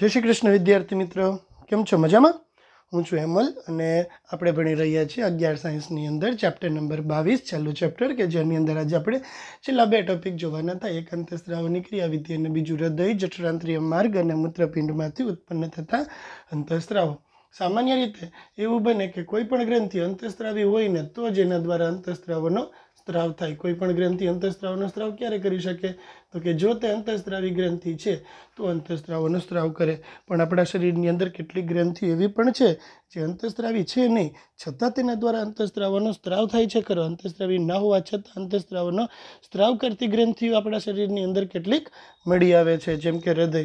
જય શ્રી કૃષ્ણ વિદ્યાર્થી મિત્રો કેમ છો મજામાં હું છું હેમલ અને આપણે ભણી રહ્યા છીએ અગિયાર સાયન્સની અંદર ચેપ્ટર નંબર બાવીસ છેલ્લું ચેપ્ટર કે જેની અંદર આજે આપણે છેલ્લા બે ટોપિક જોવાના હતા એક અંતઃસ્ત્રાવની ક્રિયાવિધિ અને બીજું હૃદય જઠરાંત્રિય માર્ગ અને મૂત્રપિંડમાંથી ઉત્પન્ન થતા અંતઃસ્ત્રાવો સામાન્ય રીતે એવું બને કે કોઈ પણ ગ્રંથિ અંતઃસ્ત્રાવી હોય ને તો જ એના દ્વારા અંતઃસ્ત્રાવોનો સ્ત્રાવ થાય કોઈ પણ ગ્રંથિ અંતઃસ્ત્રાવનો સ્ત્રાવ ક્યારે કરી શકે તો કે જો તે અંતઃસ્ત્રાવી ગ્રંથિ છે તો અંતઃસ્ત્રાવનો સ્ત્રાવ કરે પણ આપણા શરીરની અંદર કેટલીક ગ્રંથિ એવી પણ છે જે અંતઃસ્ત્રાવી છે નહીં છતાં તેના દ્વારા અંતઃસ્ત્રાવનો સ્ત્રાવ થાય છે ખરો અંતઃસ્ત્રાવી ન હોવા છતાં અંતઃસ્ત્રાવનો સ્ત્રાવ કરતી ગ્રંથિઓ આપણા શરીરની અંદર કેટલીક મળી આવે છે જેમ કે હૃદય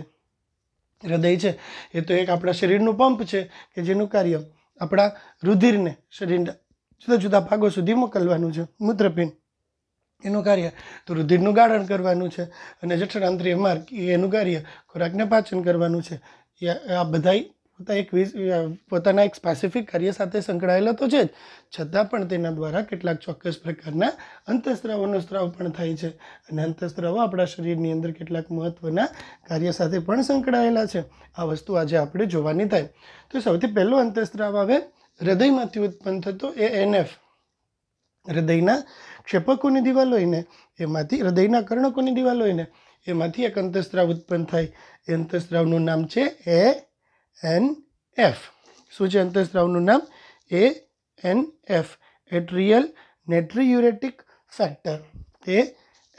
હૃદય છે એ તો એક આપણા શરીરનું પંપ છે કે જેનું કાર્ય આપણા રુધિરને શરીરના જુદા જુદા ભાગો સુધી મોકલવાનું છે મૂત્રપિંડ એનું કાર્ય તો રુધિરનું ગાળણ કરવાનું છે અને જઠરાંત્રિય માર્ગ એનું કાર્ય ખોરાકને પાચન કરવાનું છે એ આ બધા પોતા એક વિશ પોતાના એક સ્પેસિફિક કાર્ય સાથે સંકળાયેલા તો છે જ છતાં પણ તેના દ્વારા કેટલાક ચોક્કસ પ્રકારના અંતઃસ્ત્રાવોનો સ્ત્રાવ પણ થાય છે અને અંતઃસ્ત્રાવો આપણા શરીરની અંદર કેટલાક મહત્ત્વના કાર્ય સાથે પણ સંકળાયેલા છે આ વસ્તુ આજે આપણે જોવાની થાય તો સૌથી પહેલો અંતઃસ્ત્રાવ આવે હૃદયમાંથી ઉત્પન્ન થતો એ એનએફ હૃદયના ક્ષેપકોની દિવાલ હોઈને એમાંથી હૃદયના કર્ણકોની દિવાલ હોઈને એમાંથી એક અંતઃસ્ત્રાવ ઉત્પન્ન થાય એ અંતઃસ્ત્રાવનું નામ છે એ એન એફ શું છે અંતઃસ્ત્રાવનું નામ A N F atrial natriuretic factor A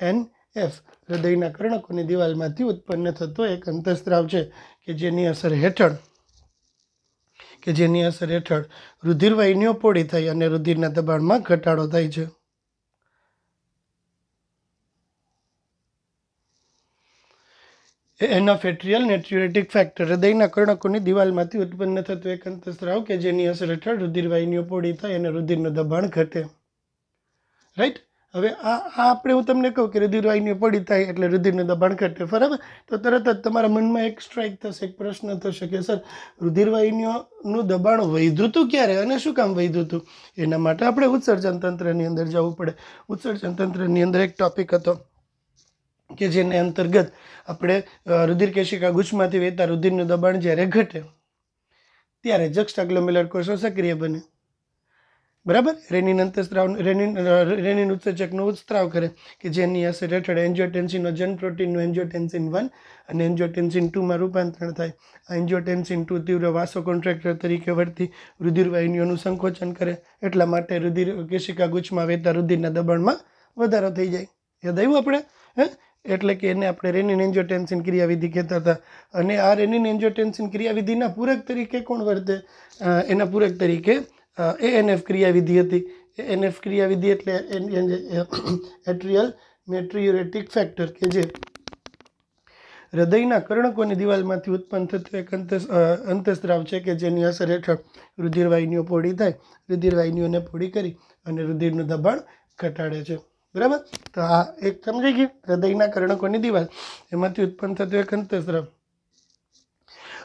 N F હૃદયના કર્ણકોની દિવાલમાંથી ઉત્પન્ન થતો એક અંતઃસ્ત્રાવ છે કે જેની અસર હેઠળ કે જેની અસર હેઠળ રુધિરવાહિનીઓ પોળી થઈ અને રુધિરના દબાણમાં ઘટાડો થાય છે એનાફેટ્રિયલ નેટ્યુરેટિક ફેક્ટર હૃદયના કર્ણકોની દિવાલમાંથી ઉત્પન્ન થતો એક અંતસ્ત્રાવ કે જેની અસર હેઠળ રુધિરવાહિનીઓ પોળી થાય અને રુધિરનું દબાણ ઘટે રાઈટ હવે આ આ આપણે હું તમને કહું કે રુધિરવાહિની પડી થાય એટલે રુધિરને દબાણ ઘટે બરાબર તો તરત જ તમારા મનમાં એક સ્ટ્રાઇક થશે એક પ્રશ્ન થશે કે સર રુધિરવાહિનીઓનું દબાણ વધ્યું હતું ક્યારે અને શું કામ વધ્યું હતું એના માટે આપણે ઉત્સર્જન તંત્રની અંદર જવું પડે ઉત્સર્જન તંત્રની અંદર એક ટોપિક હતો કે જેને અંતર્ગત આપણે રુધિર કેશિકા ગુચ્છમાંથી વહેતા રુધિરનું દબાણ જ્યારે ઘટે ત્યારે જક્ષ કોષો સક્રિય બને બરાબર રેનિન અંતસ્ત્રાવ રેનિન રેનિન ઉત્સર્જકનો ઉત્સ્ત્રાવ કરે કે જેની અસર હેઠળ એન્જિયોટેન્સિન જન પ્રોટીનનું એન્જિયોટેન્સિન વન અને એન્જિયોટેન્સિન ટુમાં રૂપાંતરણ થાય આ એન્જિયોટેન્સિન ટુ તીવ્ર વાસો કોન્ટ્રાક્ટર તરીકે વર્તી રુધિરવાહિનીઓનું સંકોચન કરે એટલા માટે રુધિર કેશિકા ગુચ્છમાં વહેતા રુધિરના દબાણમાં વધારો થઈ જાય યાદ આવ્યું આપણે હે એટલે કે એને આપણે રેનિન એન્જિયોટેન્સિન ક્રિયાવિધિ કહેતા હતા અને આ રેનિન એન્જિયોટેન્સિન ક્રિયાવિધિના પૂરક તરીકે કોણ વર્તે એના પૂરક તરીકે એ એએનએફ ક્રિયાવિધિ હતી એ એએનએફ ક્રિયાવિધિ એટલે એટ્રિયલ મેટ્રિયુરેટિક ફેક્ટર કે જે હૃદયના કર્ણકોની દિવાલમાંથી ઉત્પન્ન થતું એક અંતસ્ત્રાવ છે કે જેની અસર હેઠળ રુધિરવાહિનીઓ પોડી થાય રુધિરવાહિનીઓને પોડી કરી અને રુધિરનું દબાણ ઘટાડે છે બરાબર તો આ એક સમજી ગયું હૃદયના કર્ણકોની દિવાલ એમાંથી ઉત્પન્ન થતું એક અંતસ્ત્રાવ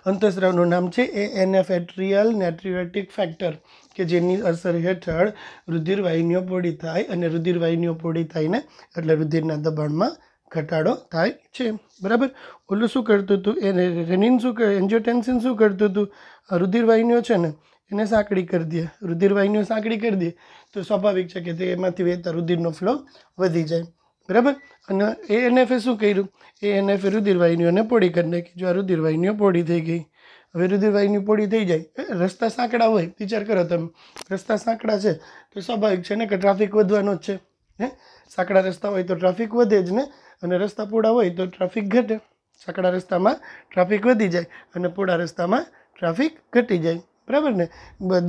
અંતસ્ત્રાવનું નામ છે એ એટ્રિયલ નેટ્રિયોટિક ફેક્ટર કે જેની અસર હેઠળ રુધિરવાહિનીઓ પોડી થાય અને રુધિરવાહિનીઓ પોડી થઈને એટલે રુધિરના દબાણમાં ઘટાડો થાય છે બરાબર ઓલું શું કરતું હતું એને રેનિન શું એન્જિયોટેન્સિન શું કરતું હતું રુધિરવાહિનીઓ છે ને એને સાંકડી કરી દે રુધિરવાહિનીઓ સાંકડી કરી દે તો સ્વાભાવિક છે કે તે એમાંથી વહેતા રુધિરનો ફ્લો વધી જાય બરાબર અને એ એનએફએ શું કર્યું એ એનએફએ રુધિરવાહિનીઓને પોડી કરી નાખી જો આ રુધિરવાહિનીઓ પોડી થઈ ગઈ હવે રુધિરવાહિની પોળી થઈ જાય રસ્તા સાંકડા હોય વિચાર કરો તમે રસ્તા સાંકડા છે તો સ્વાભાવિક છે ને કે ટ્રાફિક વધવાનો જ છે હે સાંકડા રસ્તા હોય તો ટ્રાફિક વધે જ ને અને રસ્તા પોળા હોય તો ટ્રાફિક ઘટે સાંકડા રસ્તામાં ટ્રાફિક વધી જાય અને પોળા રસ્તામાં ટ્રાફિક ઘટી જાય બરાબર ને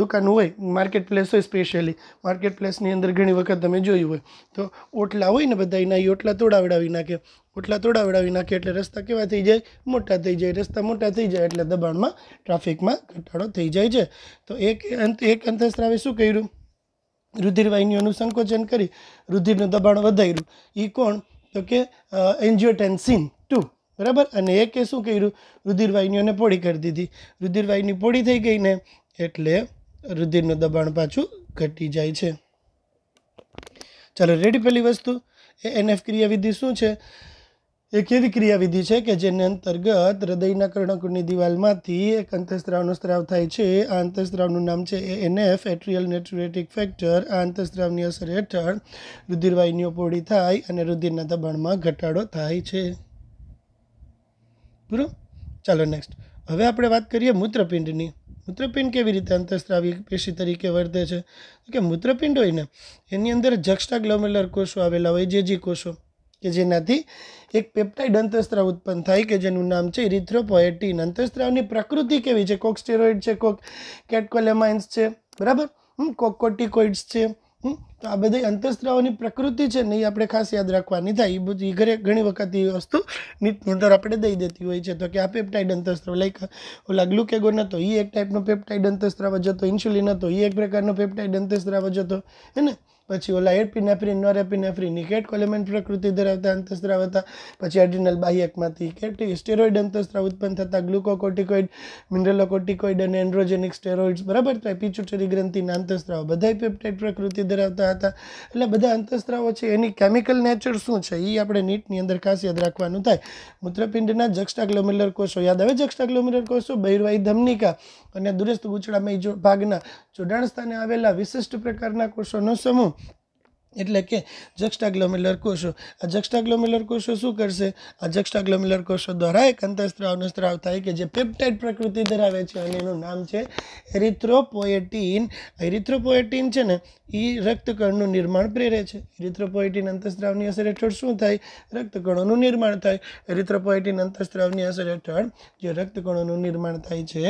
દુકાન હોય માર્કેટ પ્લેસ હોય સ્પેશિયલી માર્કેટ પ્લેસની અંદર ઘણી વખત તમે જોયું હોય તો ઓટલા હોય ને બધા એના એ ઓટલા તોડાવડાવી નાખે ઓટલા તોડાવડાવી નાખે એટલે રસ્તા કેવા થઈ જાય મોટા થઈ જાય રસ્તા મોટા થઈ જાય એટલે દબાણમાં ટ્રાફિકમાં ઘટાડો થઈ જાય છે તો એક અંત એક અંતઃસ્ત્રાવે શું કર્યું રુધિરવાહિનીઓનું સંકોચન કરી રુધિરનું દબાણ વધાર્યું એ કોણ તો કે એન્જિયોટેન્સિન ટુ બરાબર અને એકે શું કર્યું રુધિરવાહિનીઓને પોળી કરી દીધી રુધિરવાહિની પોળી થઈ ગઈ ને એટલે રુધિરનું દબાણ પાછું ઘટી જાય છે ચાલો રેડી પહેલી વસ્તુ એ એનએફ ક્રિયાવિધિ શું છે એ કેવી ક્રિયાવિધિ છે કે જેની અંતર્ગત હૃદયના કર્ણકુળની દિવાલમાંથી એક અંતઃસ્ત્રાવનો સ્ત્રાવ થાય છે આ અંતઃસ્ત્રાવનું નામ છે એ એનએફ એટ્રિયલ નેટ્યુરેટિક ફેક્ટર આ અંતઃસ્ત્રાવની અસર હેઠળ રુધિરવાહિનીઓ પોળી થાય અને રુધિરના દબાણમાં ઘટાડો થાય છે પૂરો ચાલો નેક્સ્ટ હવે આપણે વાત કરીએ મૂત્રપિંડની મૂત્રપિંડ કેવી રીતે અંતઃસ્ત્રાવી પેશી તરીકે વર્તે છે કે મૂત્રપિંડ હોય ને એની અંદર જક્ષટા ગ્લોમેલર કોષો આવેલા હોય જે જે કોષો કે જેનાથી એક પેપ્ટાઇડ અંતઃસ્ત્રાવ ઉત્પન્ન થાય કે જેનું નામ છે ઇરિથ્રોપોએટીન અંતઃસ્ત્રાવની પ્રકૃતિ કેવી છે કોક સ્ટેરોઇડ છે કોક કેટકોલેમાઇન્સ છે બરાબર કોક કોટિકોઇડ્સ છે તો આ બધી અંતઃસ્ત્રાવોની પ્રકૃતિ છે ને એ આપણે ખાસ યાદ રાખવાની થાય એ બધી ઘરે ઘણી વખત એ વસ્તુ નીટ નોટર આપણે દઈ દેતી હોય છે તો કે આ પેપ્ટાઇડ અંતઃસ્ત્રાવ લાઈક ઓલા ગ્લુકેગોન હતો એ એક ટાઈપનો પેપ્ટાઇડ અંતઃસ્ત્રાવ જતો ઇન્સ્યુલિન હતો એ એક પ્રકારનો પેપ્ટાઇડ અંતઃસ્ત્રાવ જતો હતો હે ને પછી ઓલા એપિનેફ્રિન નોરેપિનેફ્રિન ની પ્રકૃતિ ધરાવતા અંતસ્ત્રાવ હતા પછી એડ્રિનલ બાહ્યકમાંથી કેટી સ્ટેરોઇડ અંતસ્ત્રાવ ઉત્પન્ન થતા ગ્લુકોકોટિકોઇડ મિનરલોકોટિકોઇડ અને એન્ડ્રોજેનિક સ્ટેરોઇડ્સ બરાબર તો પિચુટરી ગ્રંથિના અંતસ્ત્રાવ બધા પેપ્ટાઇડ પ્રકૃતિ ધરાવતા હતા એટલે બધા અંતસ્ત્રાવો છે એની કેમિકલ નેચર શું છે એ આપણે નીટની અંદર ખાસ યાદ રાખવાનું થાય મૂત્રપિંડના જક્ષટાગ્લોમ્યુલર કોષો યાદ આવે જક્ષટાગ્લોમ્યુલર કોષો બૈરવાઈ ધમનિકા અને દુરસ્ત ગુચડામાં ભાગના જોડાણ સ્થાને આવેલા વિશિષ્ટ પ્રકારના કોષોનો સમૂહ એટલે કે જક્સ્ટાગ્લોમ્યુલર કોષો આ જક્સ્ટાગ્લોમ્યુલર કોષો શું કરશે આ જક્સ્ટાગ્લોમ્યુલર કોષો દ્વારા એક અંતઃસ્ત્રાવનો સ્ત્રાવ થાય કે જે પેપ્ટાઇડ પ્રકૃતિ ધરાવે છે અને એનું નામ છે એરિથ્રોપોએટીન એરિથ્રોપોએટીન છે ને એ રક્તકણનું નિર્માણ પ્રેરે છે એરિથ્રોપોએટીન અંતઃસ્ત્રાવની અસર હેઠળ શું થાય રક્તકણોનું નિર્માણ થાય એરિથ્રોપોએટીન અંતઃસ્ત્રાવની અસર હેઠળ જે રક્તકણોનું નિર્માણ થાય છે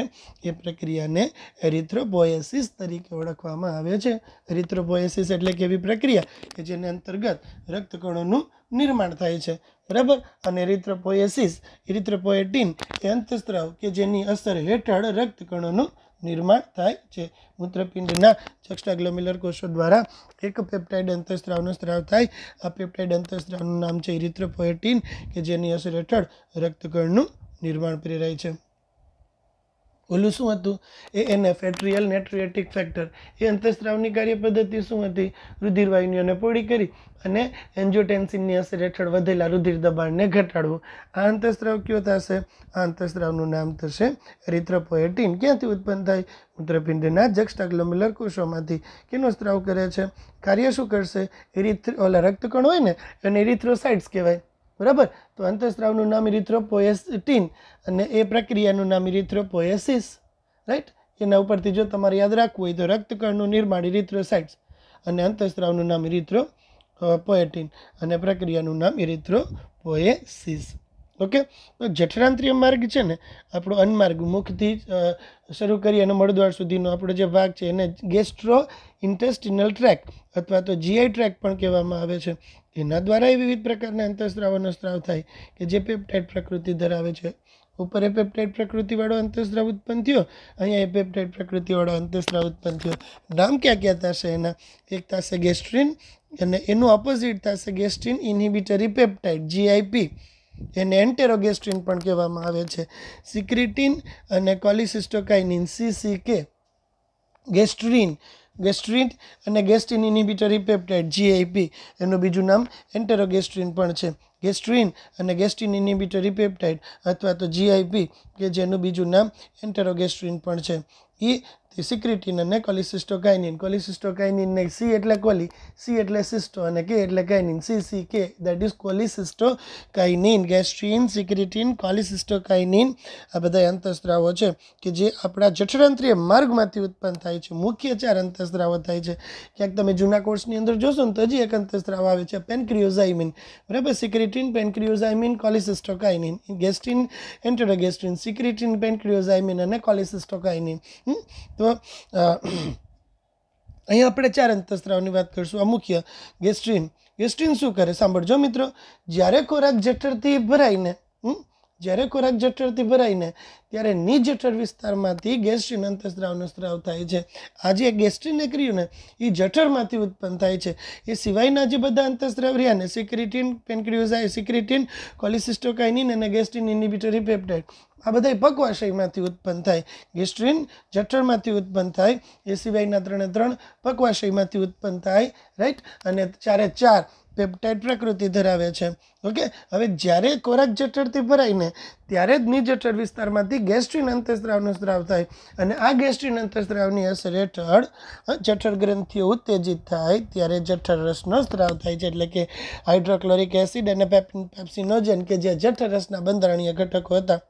એ પ્રક્રિયાને એરિથ્રોપોએસિસ તરીકે ઓળખવામાં આવે છે એરિથ્રોપોએસિસ એટલે કેવી પ્રક્રિયા કે જેની અંતર્ગત રક્તકણોનું નિર્માણ થાય છે બરાબર અને રિત્રપોએસિસ એરિથ્રોપોએટીન એ અંતસ્ત્રાવ કે જેની અસર હેઠળ રક્તકણોનું નિર્માણ થાય છે મૂત્રપિંડના ચક્ષાગ્લોમ્યુલર કોષો દ્વારા એક પેપ્ટાઇડ અંતસ્ત્રાવનો સ્ત્રાવ થાય આ પેપ્ટાઇડ અંતસ્ત્રાવનું નામ છે ઇરિથ્રોપોએટીન કે જેની અસર હેઠળ રક્તકણનું નિર્માણ પ્રેરાય છે ઓલું શું હતું એ એને એટ્રિયલ નેટ્રિએટિક ફેક્ટર એ અંતઃસ્ત્રાવની કાર્યપદ્ધતિ શું હતી રુધિરવાહિનીઓને પોળી કરી અને એન્જોટેન્સિનની અસર હેઠળ વધેલા રુધિર દબાણને ઘટાડવું આ અંતઃસ્ત્રાવ કયો થશે આ અંતઃસ્ત્રાવનું નામ થશે રિથ્રોપોએટીન ક્યાંથી ઉત્પન્ન થાય મૂત્રપિંડના જક્ષટાગ્લોમ્યુલર કોષોમાંથી કેનો સ્ત્રાવ કરે છે કાર્ય શું કરશે એરિથ્ર ઓલા રક્તકણ હોય ને એને એરિથ્રોસાઇટ્સ કહેવાય બરાબર તો અંતઃસ્ત્રાવનું નામ ઇરિથ્રોપોએસ્ટીન અને એ પ્રક્રિયાનું નામ ઇરિથ્રોપોએસિસ રાઈટ એના ઉપરથી જો તમારે યાદ રાખવું હોય તો રક્તકણનું નિર્માણ ઇરિથ્રોસાઇટ્સ અને અંતઃસ્ત્રાવનું નામ ઇરિથ્રો પોએટીન અને પ્રક્રિયાનું નામ ઇરિથ્રોપોએસિસ ઓકે જઠરાંત્રિય માર્ગ છે ને આપણો અન્નમાર્ગ મુખથી શરૂ કરી અને મળદ્વાર સુધીનો આપણો જે ભાગ છે એને ગેસ્ટ્રો ઇન્ટેસ્ટિનલ ટ્રેક અથવા તો જીઆઈ ટ્રેક પણ કહેવામાં આવે છે એના દ્વારા વિવિધ પ્રકારના અંતઃસ્ત્રાવોનો સ્ત્રાવ થાય કે જે પેપ્ટાઇડ પ્રકૃતિ ધરાવે છે ઉપર એપેપ્ટાઇડ પ્રકૃતિવાળો અંતઃસ્ત્રાવ ઉત્પન્ન થયો અહીંયા એપેપ્ટાઇડ પ્રકૃતિવાળો અંતઃસ્ત્રાવ ઉત્પન્ન થયો નામ ક્યાં ક્યાં થશે એના એક થશે ગેસ્ટ્રીન અને એનું ઓપોઝિટ થશે ગેસ્ટ્રીન ઇન્હિબિટરી પેપ્ટાઇડ જીઆઈપી એને એન્ટેરોગેસ્ટ્રીન પણ કહેવામાં આવે છે સિક્રિટીન અને કોલિસિસ્ટોકાઇનિન સીસીકે ગેસ્ટ્રીન ગેસ્ટ્રીન અને ગેસ્ટિન ઇનિબિટરી પેપ્ટાઇડ જીઆઈપી એનું બીજું નામ એન્ટેરોગેસ્ટ્રીન પણ છે ગેસ્ટ્રીન અને ગેસ્ટિન ઇનિબિટરી પેપ્ટાઇડ અથવા તો જીઆઈપી કે જેનું બીજું નામ એન્ટેરોગેસ્ટ્રીન પણ છે એ સિક્રિટીન અને કોલિસિસ્ટોકાઇનિન કોલિસિસ્ટોકાઇનિન ને સી એટલે કોલી સી એટલે સિસ્ટો અને કે એટલે કાઇનિન C C K that is cholecystokinin gastrin secretin cholecystokinin આ બધા અંતઃસ્ત્રાવો છે કે જે આપણા જઠરાંત્રીય માર્ગમાંથી ઉત્પન્ન થાય છે મુખ્ય ચાર અંતઃસ્ત્રાવો થાય છે ક્યાંક તમે જૂના કોર્સની અંદર જોશો ને તો હજી એક અંતસ્ત્રાવ આવે છે પેનક્રિઓઝાઇમિન બરાબર સિક્રિટીન પેનક્રિયોઝાઇમિન કોલિસિસ્ટોકાઇનિન ગેસ્ટ્રીન એન્ટરોગેસ્ટ્રીન સિક્રિટીન પેનક્રિયોઝાઇમિન અને કોલિસિસ્ટોકાઇનિન તો અહીંયા આપણે ચાર અંતસ્ત્રાવની વાત કરીશું આ મુખ્ય ગેસ્ટ્રીન ગેસ્ટ્રીન શું કરે સાંભળજો મિત્રો જ્યારે ખોરાક જઠરથી ભરાઈને જ્યારે ખોરાક જઠરથી ભરાઈને ત્યારે જઠર વિસ્તારમાંથી ગેસ્ટ્રીન અંતસ્ત્રાવનો સ્ત્રાવ થાય છે આ જે ગેસ્ટ્રીન એક્રિયુને એ જઠરમાંથી ઉત્પન્ન થાય છે એ સિવાયના જે બધા અંતસ્ત્રાવ રહ્યા ને સિક્રિટીન પેન્ક્રિયોઝાઈ સિક્રિટીન કોલિસિસ્ટોકાઇનિન અને ગેસ્ટ્રીન ઇનિબિટરી પેપ્ટાઇડ આ બધા પકવાશયમાંથી ઉત્પન્ન થાય ગેસ્ટ્રીન જઠરમાંથી ઉત્પન્ન થાય એ સિવાયના ત્રણે ત્રણ પકવાશયમાંથી ઉત્પન્ન થાય રાઈટ અને ચારે ચાર પેપ્ટાઇડ પ્રકૃતિ ધરાવે છે ઓકે હવે જ્યારે ખોરાક જઠરથી ભરાઈને ત્યારે જ નિજઠર વિસ્તારમાંથી ગેસ્ટ્રીન અંતઃસ્ત્રાવનો સ્ત્રાવ થાય અને આ ગેસ્ટ્રીન અંતઃસ્ત્રાવની અસર હેઠળ જઠર ગ્રંથિઓ ઉત્તેજિત થાય ત્યારે જઠર રસનો સ્ત્રાવ થાય છે એટલે કે હાઇડ્રોક્લોરિક એસિડ અને પેપ્સિનોજન કે જે જઠર રસના બંધારણીય ઘટકો હતા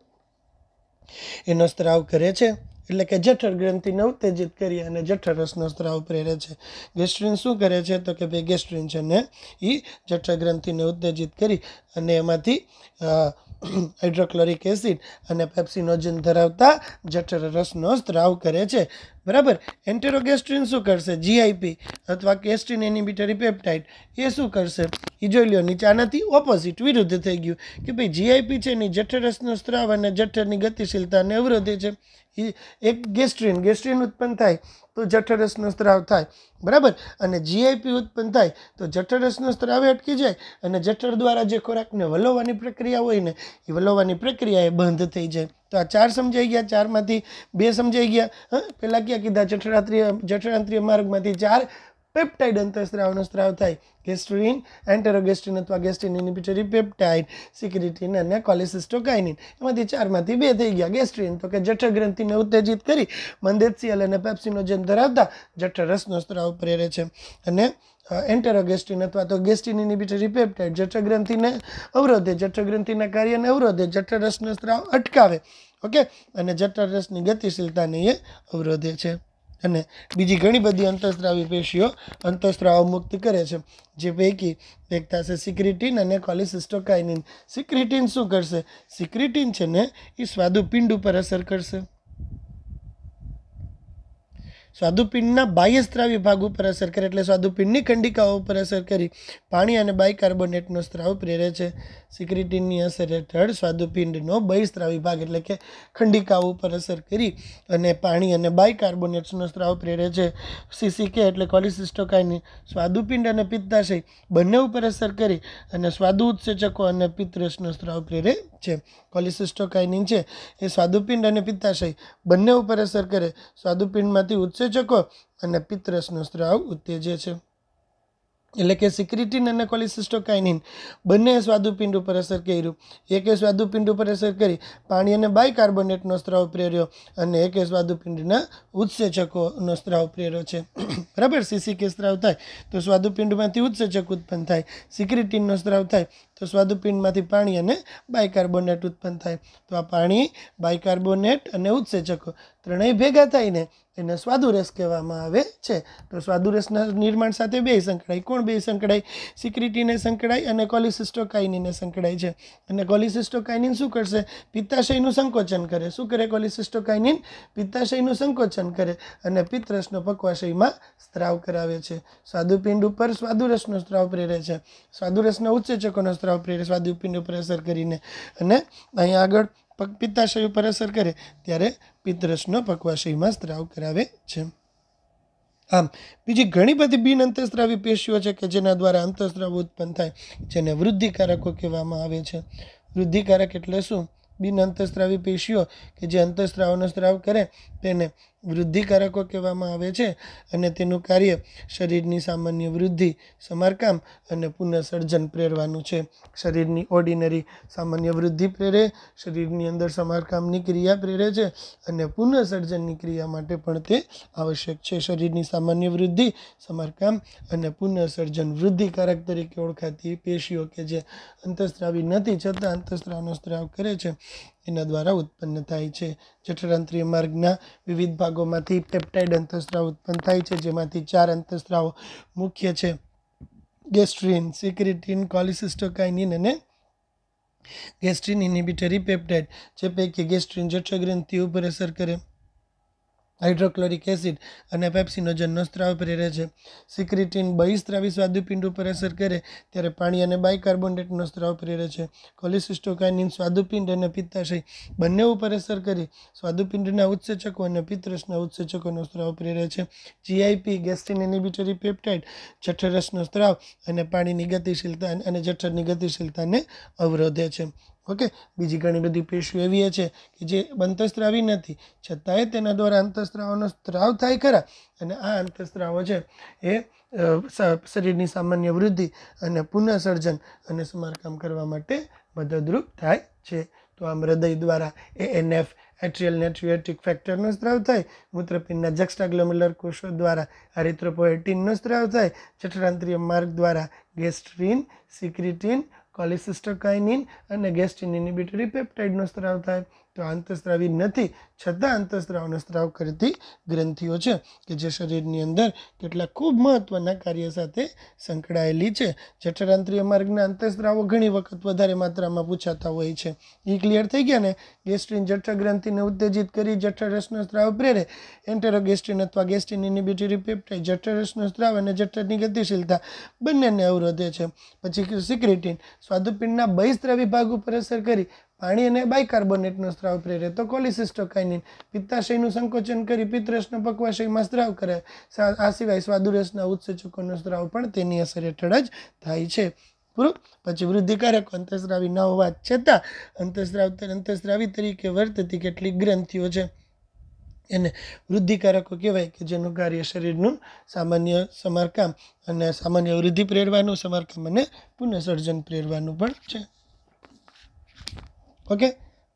એનો સ્ત્રાવ કરે છે એટલે કે જઠર ગ્રંથિ નવતેજિત કરી અને જઠરસનો સ્ત્રાવ પ્રેરે છે ગેસ્ટ્રીન શું કરે છે તો કે ભાઈ ગેસ્ટ્રીન છે ને એ જઠર ગ્રંથિને ઉત્તેજિત કરી અને એમાંથી હાઇડ્રોક્લોરિક એસિડ અને પેપ્સિનોજન ધરાવતા જઠર રસનો સ્ત્રાવ કરે છે બરાબર એન્ટેરોગેસ્ટ્રીન શું કરશે જીઆઈપી અથવા કેસ્ટ્રીન એનિબિટરી પેપ્ટાઇડ એ શું કરશે એ જોઈ લ્યો નીચે આનાથી ઓપોઝિટ વિરુદ્ધ થઈ ગયું કે ભાઈ જીઆઈપી છે એની જઠરસનો સ્ત્રાવ અને જઠરની ગતિશીલતાને અવરોધે છે એ એક ગેસ્ટ્રીન ગેસ્ટ્રીન ઉત્પન્ન થાય તો જઠરસનો સ્ત્રાવ થાય બરાબર અને જીઆઈપી ઉત્પન્ન થાય તો જઠરસનો સ્ત્રાવ અટકી જાય અને જઠર દ્વારા જે ખોરાકને વલોવાની પ્રક્રિયા હોય ને એ વલોવાની પ્રક્રિયા એ બંધ થઈ જાય તો આ ચાર સમજાઈ ગયા ચારમાંથી બે સમજાઈ ગયા હં પહેલાં ક્યાં કીધા જઠરાંત્રિય જઠરાંત્રિય માર્ગમાંથી ચાર પેપ્ટાઇડ અંતઃસ્ત્રાવનો સ્ત્રાવ થાય ગેસ્ટ્રીન એન્ટેરોગેસ્ટ્રીન અથવા ગેસ્ટ્રીન ઇનિપિટરી પેપ્ટાઇડ સિક્રિટીન અને કોલિસિસ્ટોકાઇનિન એમાંથી ચારમાંથી બે થઈ ગયા ગેસ્ટ્રીન તો કે જઠર ઉત્તેજિત કરી મંદેત્સિયલ અને જેમ ધરાવતા જઠરસનો સ્ત્રાવ પ્રેરે છે અને એન્ટેરોગેસ્ટિન અથવા તો ગેસ્ટિન ઇનિબિટરી પેપ્ટાઇડ જઠરગ્રંથિને અવરોધે જઠરગ્રંથિના કાર્યને અવરોધે જઠરસનો સ્ત્રાવ અટકાવે ઓકે અને જઠરસની ગતિશીલતાને એ અવરોધે છે અને બીજી ઘણી બધી અંતઃસ્ત્રાવી પેશીઓ અંતઃસ્ત્રાવ મુક્ત કરે છે જે પૈકી એક થશે સિક્રિટીન અને કોલિસિસ્ટોકાઇનિન સિક્રિટીન શું કરશે સિક્રિટીન છે ને એ સ્વાદુપિંડ ઉપર અસર કરશે સ્વાદુપિંડના બાહ્યસ્ત્રાવ વિભાગ ઉપર અસર કરે એટલે સ્વાદુપિંડની ખંડિકાઓ ઉપર અસર કરી પાણી અને બાયકાર્બોનેટનો સ્ત્રાવ પ્રેરે છે સિક્રિટીનની અસર હેઠળ સ્વાદુપિંડનો બહિસ્ત્રાવ વિભાગ એટલે કે ખંડિકાઓ ઉપર અસર કરી અને પાણી અને બાયકાર્બોનેટ્સનો સ્ત્રાવ પ્રેરે છે સીસીકે એટલે કોલિસિસ્ટોકાઇની સ્વાદુપિંડ અને પિત્તાશય બંને ઉપર અસર કરી અને સ્વાદુ ઉત્સેચકો અને પિત્તરસનો સ્ત્રાવ પ્રેરે છે કોલિસિસ્ટોકાઇનિન છે એ સ્વાદુપિંડ અને પિત્તાશય બંને ઉપર અસર કરે સ્વાદુપિંડમાંથી ઉત્સે ઉત્સેચકો અને પિત્તરસનો સ્ત્રાવ ઉત્તેજે છે એટલે કે સિક્રિટીન અને કોલિસિસ્ટોકાઇનિન બંને સ્વાદુપિંડ ઉપર અસર કર્યું એકે સ્વાદુપિંડ ઉપર અસર કરી પાણી અને બાયકાર્બોનેટનો સ્ત્રાવ પ્રેર્યો અને એકે સ્વાદુપિંડના ઉત્સેચકોનો સ્ત્રાવ પ્રેર્યો છે બરાબર સીસી કે સ્ત્રાવ થાય તો સ્વાદુપિંડમાંથી ઉત્સેચક ઉત્પન્ન થાય સિક્રિટીનનો સ્ત્રાવ થાય તો સ્વાદુપિંડમાંથી પાણી અને બાયકાર્બોનેટ ઉત્પન્ન થાય તો આ પાણી બાયકાર્બોનેટ અને ઉત્સેચકો ત્રણેય ભેગા થઈને એને સ્વાદુરસ કહેવામાં આવે છે તો સ્વાદુરસના નિર્માણ સાથે બે સંકળાય કોણ બે સંકળાય સિક્રિટીને સંકળાય અને કોલિસિસ્ટોકાઇનીને સંકળાય છે અને કોલિસિસ્ટોકાઇનિન શું કરશે પિત્તાશયનું સંકોચન કરે શું કરે કોલિસિસ્ટોકાઇનિન પિત્તાશયનું સંકોચન કરે અને પિત્તરસનો પકવાશયમાં સ્ત્રાવ કરાવે છે સ્વાદુપિંડ ઉપર સ્વાદુરસનો સ્ત્રાવ પ્રેરે છે સ્વાદુરસના ઉત્સેચકોનો મૂત્રાશય ઉપર સ્વાદુપિંડ ઉપર અસર કરીને અને અહીંયા આગળ પિત્તાશય ઉપર અસર કરે ત્યારે પિત્તરસનો પક્વાશયમાં સ્ત્રાવ કરાવે છે આમ બીજી ઘણી બધી બિન અંતઃસ્ત્રાવી પેશીઓ છે કે જેના દ્વારા અંતઃસ્ત્રાવ ઉત્પન્ન થાય જેને વૃદ્ધિકારકો કહેવામાં આવે છે વૃદ્ધિકારક એટલે શું બિન અંતઃસ્ત્રાવી પેશીઓ કે જે અંતઃસ્ત્રાવનો સ્ત્રાવ કરે તેને વૃદ્ધિકારકો કહેવામાં આવે છે અને તેનું કાર્ય શરીરની સામાન્ય વૃદ્ધિ સમારકામ અને પુનઃસર્જન પ્રેરવાનું છે શરીરની ઓર્ડિનરી સામાન્ય વૃદ્ધિ પ્રેરે શરીરની અંદર સમારકામની ક્રિયા પ્રેરે છે અને પુનઃસર્જનની ક્રિયા માટે પણ તે આવશ્યક છે શરીરની સામાન્ય વૃદ્ધિ સમારકામ અને પુનઃસર્જન વૃદ્ધિકારક તરીકે ઓળખાતી પેશીઓ કે જે અંતઃસ્ત્રાવી નથી છતાં અંતઃસ્ત્રાવનો સ્ત્રાવ કરે છે એના દ્વારા ઉત્પન્ન થાય છે જઠરાંત્રિય માર્ગના વિવિધ ભાગોમાંથી પેપ્ટાઇડ અંતઃસ્ત્રાવ ઉત્પન્ન થાય છે જેમાંથી ચાર અંતઃસ્ત્રાવો મુખ્ય છે ગેસ્ટ્રીન સિક્રિટીન કોલિસિસ્ટોકાઇનિન અને ગેસ્ટ્રીન ઇનિબિટરી પેપ્ટાઇડ જે પૈકી ગેસ્ટ્રીન જઠરગ્રંથિ ઉપર અસર કરે હાઇડ્રોક્લોરિક એસિડ અને પેપ્સિનોજનનો સ્ત્રાવ પ્રેરે છે સિક્રિટીન બહિસ્ત્રાવી સ્વાદુપિંડ ઉપર અસર કરે ત્યારે પાણી અને બાયકાર્બોનેટનો સ્ત્રાવ પ્રેરે છે કોલિસિસ્ટોકાઇનિન સ્વાદુપિંડ અને પિત્તાશય બંને ઉપર અસર કરી સ્વાદુપિંડના ઉત્સેચકો અને પિત્તરસના ઉત્સેચકોનો સ્ત્રાવ પ્રેરે છે જીઆઈપી ગેસ્ટિન ઇનિબિટરી પેપ્ટાઇડ જઠરસનો સ્ત્રાવ અને પાણીની ગતિશીલતા અને જઠરની ગતિશીલતાને અવરોધે છે ઓકે બીજી ઘણી બધી પેશીઓ એવી છે કે જે બનતસ્ત્રાવી નથી છતાંય તેના દ્વારા અંતસ્ત્રાવનો સ્ત્રાવ થાય ખરા અને આ અંતસ્ત્રાવો છે એ શરીરની સામાન્ય વૃદ્ધિ અને પુનઃસર્જન અને સમારકામ કરવા માટે મદદરૂપ થાય છે તો આમ હૃદય દ્વારા એ એનએફ એટ્રિયલ નેટ્રિયોટિક ફેક્ટરનો સ્ત્રાવ થાય મૂત્રપિંડના જક્સ્ટાગ્લોમ્યુલર કોષો દ્વારા એરિથ્રોપોએટિનનો સ્ત્રાવ થાય જઠરાંત્રિય માર્ગ દ્વારા ગેસ્ટ્રીન સિક્રિટિન કોલિસિસ્ટર કોલિસિસ્ટોકાઇનિન અને ગેસ્ટિન ઇનિબિટરી પેપ્ટાઇડનો સ્ત્રાવ થાય તો આંતસ્ત્રાવી નથી છતાં અંતઃસ્ત્રાવનો સ્ત્રાવ કરતી ગ્રંથિઓ છે કે જે શરીરની અંદર કેટલાક ખૂબ મહત્ત્વના કાર્ય સાથે સંકળાયેલી છે જઠરાંત્રિય માર્ગના અંતઃસ્ત્રાવો ઘણી વખત વધારે માત્રામાં પૂછાતા હોય છે એ ક્લિયર થઈ ગયા ને ગેસ્ટ્રીન જઠર ઉત્તેજિત કરી જઠરરસનો સ્ત્રાવ પ્રેરે એન્ટેરોગેસ્ટ્રીન અથવા ગેસ્ટ્રીન ઇનિબિટરી પેપ્ટાઇડ જઠરસનો સ્ત્રાવ અને જઠરની ગતિશીલતા બંનેને અવરોધે છે પછી સિક્રેટીન સ્વાદુપિંડના બહિસ્ત્રાવી ભાગ ઉપર અસર કરી પાણી અને બાયકાર્બોનેટનો સ્ત્રાવ પ્રેરે તો કોલિસિસ્ટોકાઇનિન પિત્તાશયનું સંકોચન કરી પિત્તરસનો પકવાશયમાં સ્ત્રાવ કરે આ સિવાય સ્વાદુરસના ઉત્સેચકોનો સ્ત્રાવ પણ તેની અસર હેઠળ જ થાય છે પૂરું પછી વૃદ્ધિકારક અંતસ્રાવી ન હોવા છતાં અંતસ્રાવ અંતસ્રાવી તરીકે વર્તતી કેટલીક ગ્રંથિઓ છે એને વૃદ્ધિકારકો કહેવાય કે જેનું કાર્ય શરીરનું સામાન્ય સમારકામ અને સામાન્ય વૃદ્ધિ પ્રેરવાનું સમારકામ અને પુનઃસર્જન પ્રેરવાનું પણ છે ઓકે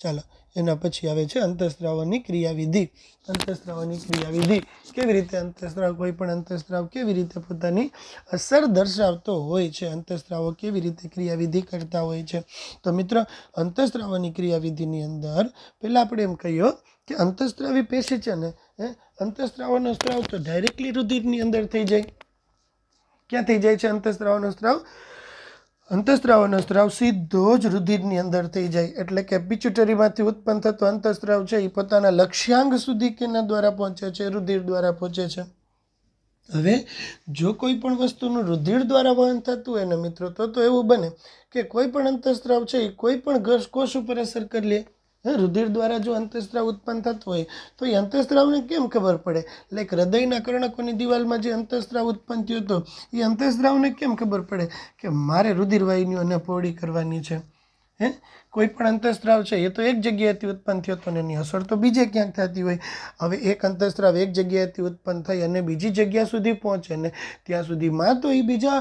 ચાલો એના પછી આવે છે અંતઃસ્ત્રાવની ક્રિયાવિધિ અંતઃસ્ત્રાવની ક્રિયાવિધિ કેવી રીતે અંતઃસ્ત્રાવ કોઈ પણ અંતઃસ્ત્રાવ કેવી રીતે પોતાની અસર દર્શાવતો હોય છે અંતઃસ્ત્રાવો કેવી રીતે ક્રિયાવિધિ કરતા હોય છે તો મિત્રો અંતઃસ્ત્રાવની ક્રિયાવિધિની અંદર પહેલાં આપણે એમ કહીએ કે અંતઃસ્ત્રાવી પેશી છે ને એ અંતઃસ્ત્રાવનો સ્ત્રાવ તો ડાયરેક્ટલી રુધિરની અંદર થઈ જાય ક્યાં થઈ જાય છે અંતઃસ્ત્રાવનો સ્ત્રાવ અંતઃસ્ત્રાવનો સ્ત્રાવ સીધો જ રુધિરની અંદર થઈ જાય એટલે કે પિચ્યુટરીમાંથી ઉત્પન્ન થતો અંતસ્ત્રાવ છે એ પોતાના લક્ષ્યાંગ સુધી કેના દ્વારા પહોંચે છે રુધિર દ્વારા પહોંચે છે હવે જો કોઈ પણ વસ્તુનું રુધિર દ્વારા વહન થતું હોય ને મિત્રો તો તો એવું બને કે કોઈ પણ અંતઃસ્ત્રાવ છે એ કોઈ પણ ઘસ કોષ ઉપર અસર કરી લે રુધિર દ્વારા જો અંતઃસ્ત્રાવ ઉત્પન્ન થતો હોય તો એ અંતઃસ્ત્રાવને કેમ ખબર પડે લાઈક હૃદયના કર્ણકોની દિવાલમાં જે અંતઃસ્ત્રાવ ઉત્પન્ન થયો હતો એ અંતઃસ્ત્રાવને કેમ ખબર પડે કે મારે રુધિરવાહિનીઓને પહોળી કરવાની છે હે કોઈ પણ અંતઃસ્ત્રાવ છે એ તો એક જગ્યાએથી ઉત્પન્ન થયો હતો અને એની અસર તો બીજે ક્યાંક થતી હોય હવે એક અંતઃસ્ત્રાવ એક જગ્યાએથી ઉત્પન્ન થઈ અને બીજી જગ્યા સુધી પહોંચે ને ત્યાં સુધીમાં તો એ બીજા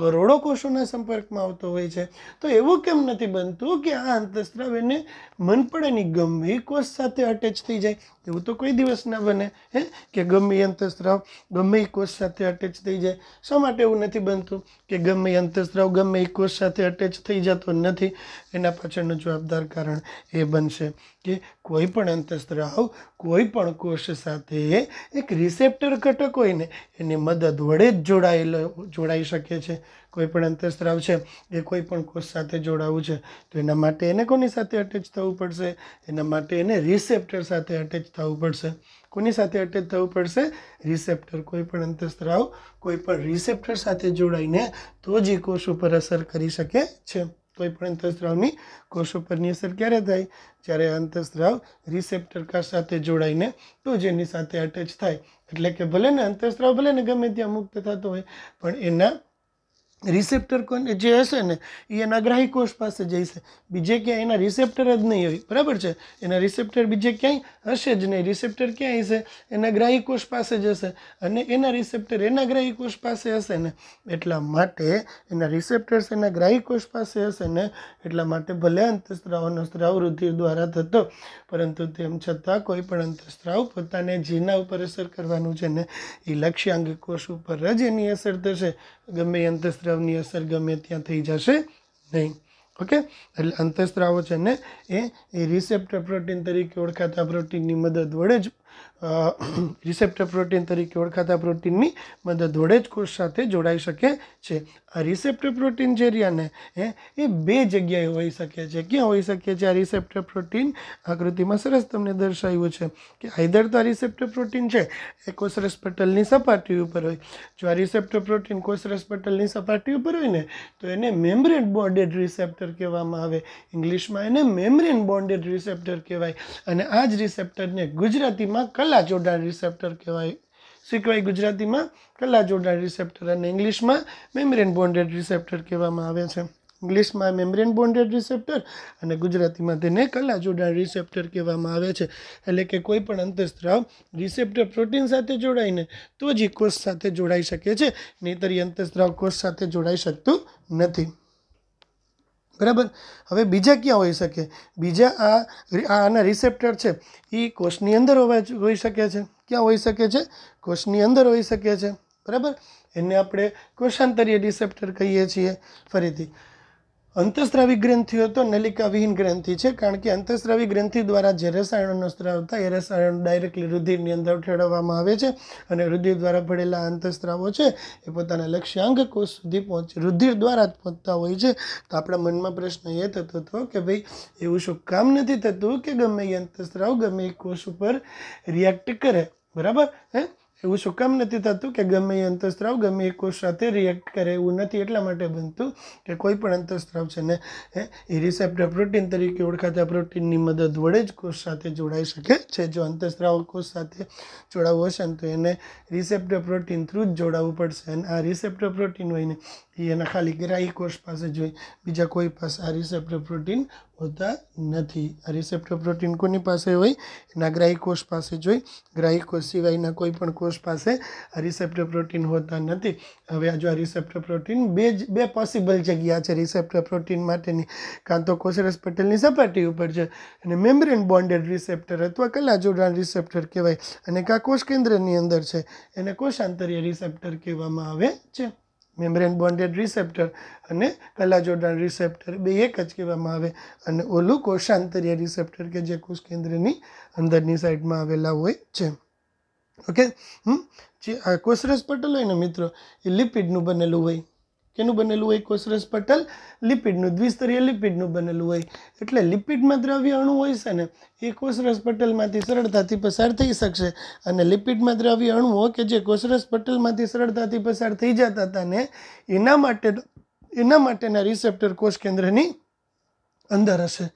કરોડો કોષોના સંપર્કમાં આવતો હોય છે તો એવું કેમ નથી બનતું કે આ અંતઃસ્ત્રાવ એને મન પડે મનપડાની ગમે કોષ સાથે અટેચ થઈ જાય એવું તો કોઈ દિવસ ના બને હે કે ગમે અંતઃસ્ત્રાવ ગમે કોષ સાથે અટેચ થઈ જાય શા માટે એવું નથી બનતું કે ગમે અંતઃસ્ત્રાવ ગમે કોષ સાથે અટેચ થઈ જતો નથી એના પાછળ એનું જવાબદાર કારણ એ બનશે કે કોઈ પણ અંતઃસ્ત્રાવ કોઈ પણ કોષ સાથે એક રિસેપ્ટર ઘટક હોય ને એની મદદ વડે જ જોડાયેલો જોડાઈ શકે છે કોઈ પણ અંતસ્ત્રાવ છે એ કોઈ પણ કોષ સાથે જોડાવું છે તો એના માટે એને કોની સાથે અટેચ થવું પડશે એના માટે એને રિસેપ્ટર સાથે અટેચ થવું પડશે કોની સાથે અટેચ થવું પડશે રિસેપ્ટર કોઈ પણ અંતસ્ત્રાવ કોઈ પણ રિસેપ્ટર સાથે જોડાઈને તો જ એ કોષ ઉપર અસર કરી શકે છે તોય પણ અંતઃસ્ત્રાવની કોષ ઉપરની અસર ક્યારે થાય જ્યારે અંતઃસ્ત્રાવ રિસેપ્ટર કા સાથે જોડાઈને તો જેની સાથે અટેચ થાય એટલે કે ભલે ને અંતઃસ્ત્રાવ ભલે ને ગમે ત્યાં મુક્ત થતો હોય પણ એના રિસેપ્ટર કોને જે હશે ને એ એના ગ્રાહી કોષ પાસે જઈશે બીજે ક્યાંય એના રિસેપ્ટર જ નહીં હોય બરાબર છે એના રિસેપ્ટર બીજે ક્યાંય હશે જ નહીં રિસેપ્ટર ક્યાંય હશે એના ગ્રાહી કોષ પાસે જ હશે અને એના રિસેપ્ટર એના ગ્રાહી કોષ પાસે હશે ને એટલા માટે એના રિસેપ્ટર્સ એના ગ્રાહી કોષ પાસે હશે ને એટલા માટે ભલે અંતઃસ્ત્રાવનો સ્ત્રાવ રુધિર દ્વારા થતો પરંતુ તેમ છતાં કોઈ પણ અંતઃસ્ત્રાવ પોતાને જેના ઉપર અસર કરવાનું છે ને એ લક્ષ્યાંગ કોષ ઉપર જ એની અસર થશે ગમે અંતઃસ્ત્રાવની અસર ગમે ત્યાં થઈ જશે નહીં ઓકે એટલે અંતઃસ્ત્રાવો છે ને એ રિસેપ્ટર પ્રોટીન તરીકે ઓળખાતા પ્રોટીનની મદદ વડે જ રિસેપ્ટર પ્રોટીન તરીકે ઓળખાતા પ્રોટીનની મદદ વડે જ કોષ સાથે જોડાઈ શકે છે આ રિસેપ્ટર પ્રોટીન જે રહ્યા ને એ એ બે જગ્યાએ હોઈ શકે છે ક્યાં હોઈ શકે છે આ રિસેપ્ટર પ્રોટીન આકૃતિમાં સરસ તમને દર્શાવ્યું છે કે આઈધર તો આ રિસેપ્ટર પ્રોટીન છે એ કોષરસ પટલની સપાટી ઉપર હોય જો આ રિસેપ્ટર પ્રોટીન કોષરસ પટલની સપાટી ઉપર હોય ને તો એને મેમ્બ્રેન બોન્ડેડ રિસેપ્ટર કહેવામાં આવે ઇંગ્લિશમાં એને મેમ્બ્રેન બોન્ડેડ રિસેપ્ટર કહેવાય અને આ જ રિસેપ્ટરને ગુજરાતીમાં કલ કલા જોડાણ રિસેપ્ટર કહેવાય શીખવાય ગુજરાતીમાં કલા જોડાણ રિસેપ્ટર અને ઇંગ્લિશમાં મેમ્બ્રેન બોન્ડેડ રિસેપ્ટર કહેવામાં આવે છે ઇંગ્લિશમાં મેમ્બ્રેન બોન્ડેડ રિસેપ્ટર અને ગુજરાતીમાં તેને કલા જોડાણ રિસેપ્ટર કહેવામાં આવે છે એટલે કે કોઈ પણ અંતઃસ્ત્રાવ રિસેપ્ટર પ્રોટીન સાથે જોડાઈને તો જ એ કોષ સાથે જોડાઈ શકે છે નહીતર એ અંતઃસ્ત્રાવ કોષ સાથે જોડાઈ શકતું નથી બરાબર હવે બીજા ક્યાં હોઈ શકે બીજા આ આના રિસેપ્ટર છે એ કોષની અંદર હોઈ શકે છે ક્યાં હોઈ શકે છે કોષની અંદર હોઈ શકે છે બરાબર એને આપણે કોષાંતરીય રિસેપ્ટર કહીએ છીએ ફરીથી અંતઃસ્રાવી ગ્રંથિઓ તો નલિકા વિહીન ગ્રંથિ છે કારણ કે અંતઃસ્રાવી ગ્રંથિ દ્વારા જે રસાયણોનો સ્ત્રાવ થાય એ રસાયણ ડાયરેક્ટલી રુધિરની અંદર ઠેળવવામાં આવે છે અને રુધિર દ્વારા ભળેલા અંતઃસ્રાવો છે એ પોતાના લક્ષ્યાંક કોષ સુધી પહોંચે રુધિર દ્વારા જ પહોંચતા હોય છે તો આપણા મનમાં પ્રશ્ન એ થતો હતો કે ભાઈ એવું શું કામ નથી થતું કે ગમે એ અંતઃસ્રાવ ગમે એ કોષ ઉપર રિએક્ટ કરે બરાબર હે એવું શું કામ નથી થતું કે ગમે એ અંતસ્ત્રાવ ગમે એ કોષ સાથે રિએક્ટ કરે એવું નથી એટલા માટે બનતું કે કોઈ પણ અંતઃસ્ત્રાવ છે ને એ રિસેપ્ટર પ્રોટીન તરીકે ઓળખાતા પ્રોટીનની મદદ વડે જ કોષ સાથે જોડાઈ શકે છે જો અંતસ્ત્રાવ કોષ સાથે જોડાવવું હશે ને તો એને રિસેપ્ટર પ્રોટીન થ્રુ જ જોડાવવું પડશે અને આ રિસેપ્ટર પ્રોટીન હોય ને એ એના ખાલી કોષ પાસે જોઈ બીજા કોઈ પાસે આ રિસેપ્ટર પ્રોટીન હોતા નથી આ રિસેપ્ટર પ્રોટીન કોની પાસે હોય એના ગ્રાહી કોષ પાસે જોઈ કોષ સિવાયના કોઈ પણ કોષ પાસે આ રિસેપ્ટર પ્રોટીન હોતા નથી હવે આ જો આ રિસેપ્ટર પ્રોટીન બે જ બે પોસિબલ જગ્યા છે રિસેપ્ટર પ્રોટીન માટેની કાં તો કોશરસ પટેલની સપાટી ઉપર છે અને મેમ્બ્રેન બોન્ડેડ રિસેપ્ટર અથવા કલા જોડાણ રિસેપ્ટર કહેવાય અને કાં કોષ કેન્દ્રની અંદર છે એને કોષાંતરીય રિસેપ્ટર કહેવામાં આવે છે મેમ્બ્રેન બોન્ડેડ રિસેપ્ટર અને કલાજોડાણ રિસેપ્ટર બે એક જ કહેવામાં આવે અને ઓલું કોષાંતરીય રિસેપ્ટર કે જે કોષ કેન્દ્રની અંદરની સાઈડમાં આવેલા હોય છે ઓકે જે આ કોષરસ પટલ હોય ને મિત્રો એ લિપિડનું બનેલું હોય કેનું બનેલું હોય કોષરસ પટલ લિપિડનું દ્વિસ્તરીય લિપિડનું બનેલું હોય એટલે લિપિડમાં દ્રવ્ય અણુ હોય છે ને એ કોષરસ પટલમાંથી સરળતાથી પસાર થઈ શકશે અને લિપિડમાં દ્રવ્ય અણુઓ કે જે કોષરસ પટલમાંથી સરળતાથી પસાર થઈ જતા હતા ને એના માટે એના માટેના રિસેપ્ટર કોષ કેન્દ્રની અંદર હશે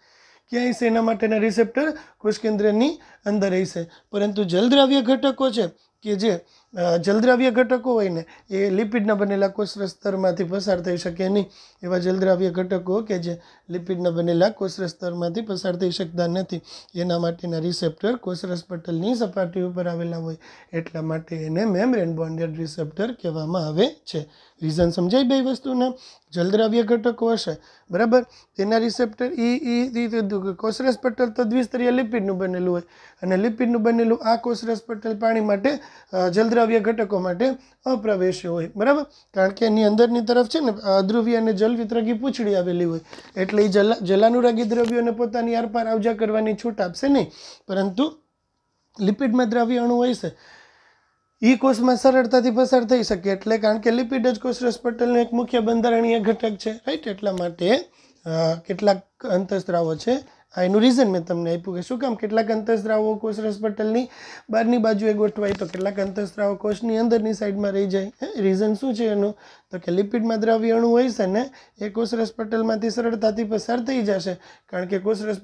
ક્યાંય છે એના માટેના રિસેપ્ટર કોષ કેન્દ્રની અંદર હશે પરંતુ જલદ્રાવ્ય ઘટકો છે કે જે જલદ્રાવ્ય ઘટકો હોય ને એ લિપિડના બનેલા કોષરસ સ્તરમાંથી પસાર થઈ શકે નહીં એવા જલદ્રાવ્ય ઘટકો કે જે લિપિડના બનેલા કોષરસ સ્તરમાંથી પસાર થઈ શકતા નથી એના માટેના રિસેપ્ટર કોષરસ પટલની સપાટી ઉપર આવેલા હોય એટલા માટે એને મેમ્બ્રેન બોન્ડેડ રિસેપ્ટર કહેવામાં આવે છે રીઝન સમજાય બે વસ્તુને જલદ્રાવ્ય ઘટકો હશે બરાબર એના રિસેપ્ટર એ કોષરસ પટલ તો દ્વિસ્તરીય લિપિડનું બનેલું હોય અને લિપિડનું બનેલું આ કોષરસ પટલ પાણી માટે જલદ્રવ્ય ઘટકો માટે અપ્રવેશ્ય હોય બરાબર કારણ કે એની અંદરની તરફ છે ને અધ્રુવી અને જલવિતરકી પૂછડી આવેલી હોય એટલે એ જલા જલાનુરાગી દ્રવ્યોને પોતાની આરપાર આવજા કરવાની છૂટ આપશે નહીં પરંતુ લિપિડમાં દ્રવ્ય અણુ હોય છે ઈ કોષમાં સરળતાથી પસાર થઈ શકે એટલે કારણ કે લિપિડ જ કોષ રસપટલનું એક મુખ્ય બંધારણીય ઘટક છે રાઈટ એટલા માટે કેટલાક અંતઃસ્ત્રાવો છે એનું રીઝન મેં તમને આપ્યું કે શું કામ કેટલાક અંતઃસ્ત્રાવો કોષ રસપટલની બહારની બાજુએ ગોઠવાય તો કેટલાક અંતઃસ્ત્રાવો કોષની અંદરની સાઈડમાં રહી જાય રીઝન શું છે એનું તો કે લિપિડમાં દ્રવ્ય અણુ હોય છે ને એ કોષરસ પટલમાંથી સરળતાથી પસાર થઈ જશે કારણ કે કોષરસ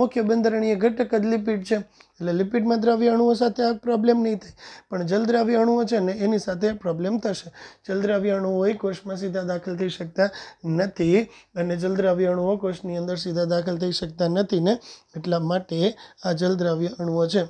મુખ્ય બંધારણીય ઘટક જ લિપિડ છે એટલે લિપિડમાં દ્રવ્ય અણુઓ સાથે આ પ્રોબ્લેમ નહીં થાય પણ જલદ્રાવ્ય અણુઓ છે ને એની સાથે પ્રોબ્લેમ થશે જલદ્રાવ્ય અણુઓ હોય કોષમાં સીધા દાખલ થઈ શકતા નથી અને જલદ્રાવ્ય અણુઓ કોષની અંદર સીધા દાખલ થઈ શકતા નથી ને એટલા માટે આ જલદ્રાવ્ય અણુઓ છે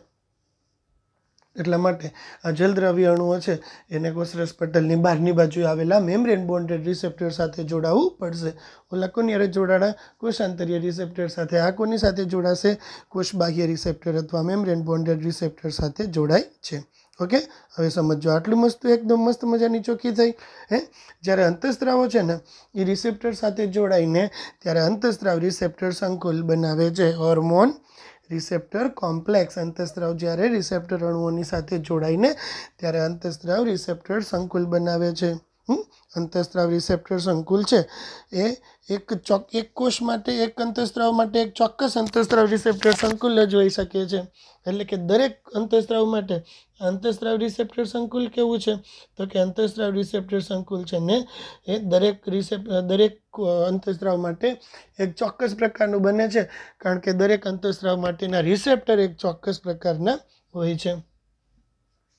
એટલા માટે આ જલદ્રાવી અણુઓ છે એને કોસરસ પટલની બહારની બાજુએ આવેલા મેમ્બ્રેન બોન્ડેડ રિસેપ્ટર સાથે જોડાવવું પડશે ઓલા કોની અરે જોડાણા કોષાંતરીય રિસેપ્ટર સાથે આ કોની સાથે જોડાશે કોષ બાહ્ય રિસેપ્ટર અથવા મેમ્બ્રેન બોન્ડેડ રિસેપ્ટર સાથે જોડાય છે ઓકે હવે સમજો આટલું મસ્ત એકદમ મસ્ત મજાની ચોખ્ખી થઈ હે જ્યારે અંતઃસ્ત્રાવો છે ને એ રિસેપ્ટર સાથે જોડાઈને ત્યારે અંતસ્ત્રાવ રિસેપ્ટર સંકુલ બનાવે છે હોર્મોન રિસેપ્ટર કોમ્પ્લેક્સ અંતઃસ્ત્રાવ જ્યારે રિસેપ્ટર અણુઓની સાથે જોડાઈને ત્યારે અંતઃસ્ત્રાવ રિસેપ્ટર સંકુલ બનાવે છે અંતઃસ્ત્રાવ રિસેપ્ટર સંકુલ છે એ એક ચોક એક કોષ માટે એક અંતઃસ્ત્રાવ માટે એક ચોક્કસ અંતઃસ્ત્રાવ રિસેપ્ટર સંકુલ જ હોઈ શકે છે એટલે કે દરેક અંતઃસ્ત્રાવ માટે અંતઃસ્ત્રાવ રિસેપ્ટર સંકુલ કેવું છે તો કે અંતઃસ્ત્રાવ રિસેપ્ટર સંકુલ છે ને એ દરેક રિસેપ દરેક અંતઃસ્ત્રાવ માટે એક ચોક્કસ પ્રકારનું બને છે કારણ કે દરેક અંતઃસ્ત્રાવ માટેના રિસેપ્ટર એક ચોક્કસ પ્રકારના હોય છે